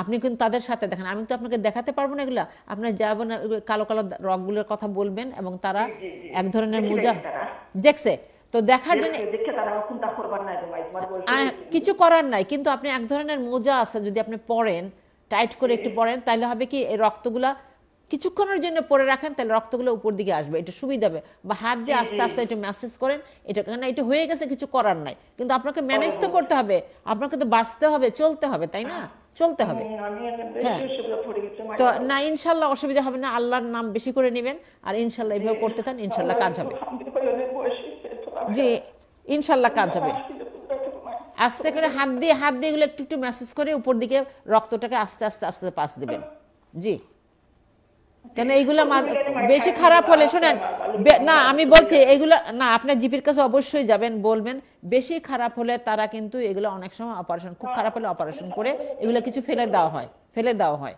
আপনি কিন্তু তাদের সাথে দেখেন আমি তো আপনাকে দেখাতে পারবো না এগুলা আপনার যাবেন কালো কালো রকগুলোর কথা বলবেন এবং তারা এক ধরনের মোজা দেখছে তো দেখার জন্য কিছু করার নাই কিন্তু আপনি এক ধরনের মোজা আছে যদি আপনি পরেন টাইট করে একটু হ্যাঁ। পরেন তাহলে হবে কি এই রক্তগুলা কিছুক্ষণের জন্য পরে রাখেন তাহলে রক্তগুলো উপর দিকে আসবে এটা সুবিধা হবে বা হাত দিয়ে আস্তে আস্তে এটা ম্যাসেজ করেন এটা কারণ এটা হয়ে গেছে কিছু করার নাই কিন্তু আপনাকে ম্যানেজ তো করতে হবে আপনাকে তো বাঁচতে হবে চলতে হবে তাই না চলতে হবে হ্যাঁ তো না ইনশাল্লাহ অসুবিধা হবে না আল্লাহর নাম বেশি করে নেবেন আর ইনশাল্লাহ এভাবে হ্যাঁ। করতে থান ইনশাল্লাহ কাজ হবে জি ইনশাল্লাহ কাজ হবে আস্তে করে হাত দিয়ে হাত দিয়ে এগুলো একটু একটু ম্যাসেজ করে উপর দিকে রক্তটাকে আস্তে আস্তে আস্তে পাস দিবেন জি কেন এইগুলো বেশি খারাপ হলে শোনেন না আমি বলছি এগুলো না আপনার জিপির কাছে অবশ্যই যাবেন বলবেন বেশি খারাপ হলে তারা কিন্তু এগুলো অনেক সময় অপারেশন খুব খারাপ হলে অপারেশন করে এগুলো কিছু ফেলে দেওয়া হয় ফেলে দেওয়া হয়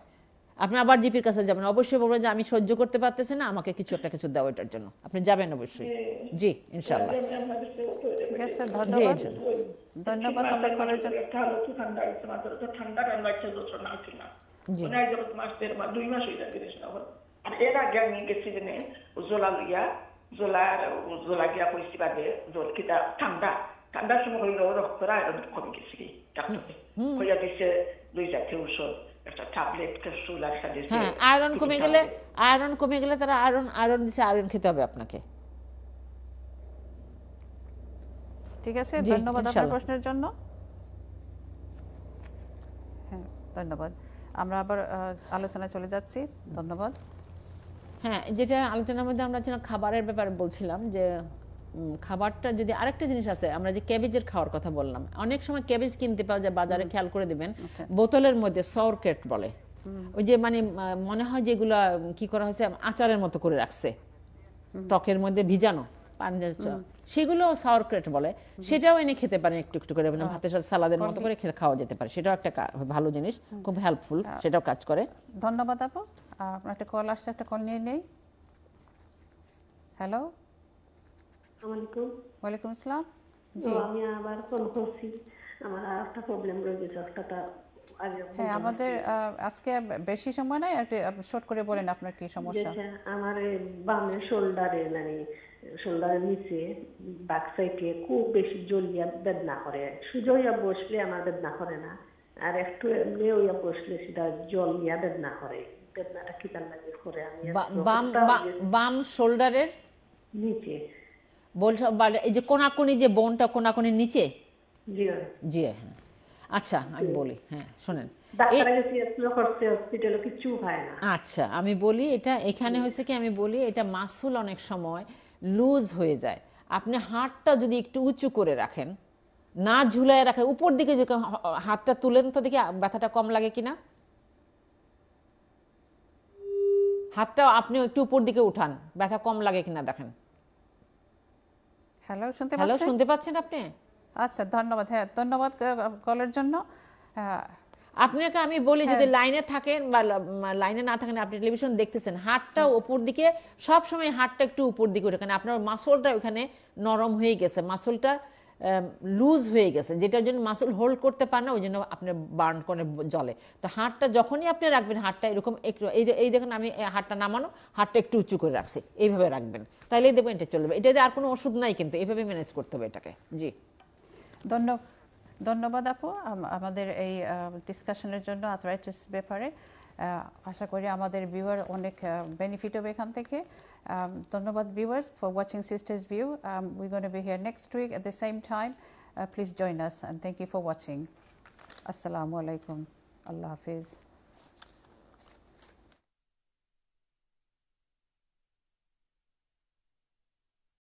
আপনি আবার জিপির কাছে যাবেন অবশ্যই বলবেন যে আমি সহ্য করতে পারতেছি না আমাকে কিছু একটা কিছু দাও এটার জন্য আপনি যাবেন অবশ্যই জি ইনশাল্লাহ ঠিক আছে ধন্যবাদ ধন্যবাদ আমরা করার জন্য ঠান্ডা ঠান্ডা না মাস দেড় মাস দুই মাস আর এর আগে আমি গেছি জোলার কইছি বাদে ঠান্ডা ঠান্ডার সময় হইলেও রক্তরা কমে গেছি ডাক্তারে দিছে দুই জাতীয় ঔষধ আয়রন হ্যাঁ, কমে গেলে আয়রন কমে গেলে তারা আয়রন আয়রন দিছে আয়রন খেতে হবে আপনাকে ঠিক আছে ধন্যবাদ আপনার প্রশ্নের জন্য হ্যাঁ ধন্যবাদ আমরা আবার আলোচনায় চলে যাচ্ছি ধন্যবাদ হ্যাঁ যেটা আলোচনার মধ্যে আমরা খাবারের ব্যাপারে বলছিলাম যে খাবারটা যদি আরেকটা জিনিস আছে আমরা যে ক্যাবেজের খাওয়ার কথা বললাম অনেক সময় ক্যাবেজ কিনতে পাওয়া যায় বাজারে খেয়াল করে দেবেন আচ্ছা। বোতলের মধ্যে সরকেট বলে ওই যে মানে মনে হয় যেগুলো কি করা হয়েছে আচারের মতো করে রাখছে টকের মধ্যে ভিজানো সেগুলো সাওয়ারক্রেট বলে সেটাও এনে খেতে পারেন একটু একটু করে মানে ভাতের সাথে সালাদের মতো করে খাওয়া যেতে পারে সেটাও একটা ভালো জিনিস খুব হেল্পফুল সেটাও কাজ করে ধন্যবাদ আপু আপনার একটা কল আসছে একটা কল নিয়ে নেই হ্যালো ওয়ালাইকুম আসসালাম জি আমি আবার ফোন করছি আমার একটা প্রবলেম রয়ে একটা হ্যাঁ আমাদের আজকে বেশি সময় নাই শর্ট করে বলেন আপনার কি সমস্যা আমার বামের শোল্ডারে মানে শোল্ডারের নিচে ব্যাক সাইডে খুব বেশি জ্বলিয়া বেদনা করে সুজয়া বসলে আমার বেদনা করে না আর একটু এমনি ওইয়া বসলে সেটা জ্বলিয়া বেদনা করে বেদনাটা কি তার করে আমি বাম বাম শোল্ডারের নিচে এই যে কোনাকুনি যে বনটা কোনাকুনির নিচে জি হ্যাঁ আচ্ছা আমি বলি হ্যাঁ শোনেন আচ্ছা আমি বলি এটা এখানে হয়েছে কি আমি বলি এটা মাসুল অনেক সময় লুজ হয়ে যায় আপনি হাতটা যদি একটু উঁচু করে রাখেন না ঝুলায় রাখেন উপর দিকে যে হাতটা তুলেন তো দেখি ব্যথাটা কম লাগে কিনা হাতটা আপনি একটু উপর দিকে উঠান ব্যথা কম লাগে কিনা দেখেন হ্যালো শুনতে হ্যালো শুনতে পাচ্ছেন আপনি আচ্ছা ধন্যবাদ হ্যাঁ ধন্যবাদ কলের জন্য আপনাকে আমি বলি হ্যাঁ। যদি লাইনে থাকেন বা লাইনে না থাকেন আপনি টেলিভিশন দেখতেছেন হাতটা উপর দিকে সব সময় হাতটা একটু উপর দিকে ওঠে কারণ আপনার মাসলটা ওখানে নরম হয়ে গেছে মাসলটা লুজ um, হয়ে গেছে যেটার জন্য মাসুল হোল্ড করতে পার না ওই জন্য আপনার বার্ন করে জলে তো হাড়টা যখনই আপনি রাখবেন হাড়টা এরকম একটু এই এই দেখুন আমি হাড়টা নামানো হাড়টা একটু উঁচু করে রাখছি এইভাবে রাখবেন তাইলেই দেখবেন এটা চলবে এটাতে আর কোনো ওষুধ নাই কিন্তু এইভাবে ম্যানেজ করতে হবে এটাকে জি ধন্য ধন্যবাদ আপু আমাদের এই ডিসকাশনের জন্য আর্থরাইটিস ব্যাপারে আশা করি আমাদের ভিউয়ার অনেক বেনিফিট হবে এখান থেকে Um, about viewers for watching Sisters View. Um, we're going to be here next week at the same time. Uh, please join us and thank you for watching. Assalamu alaikum. Allah Hafiz.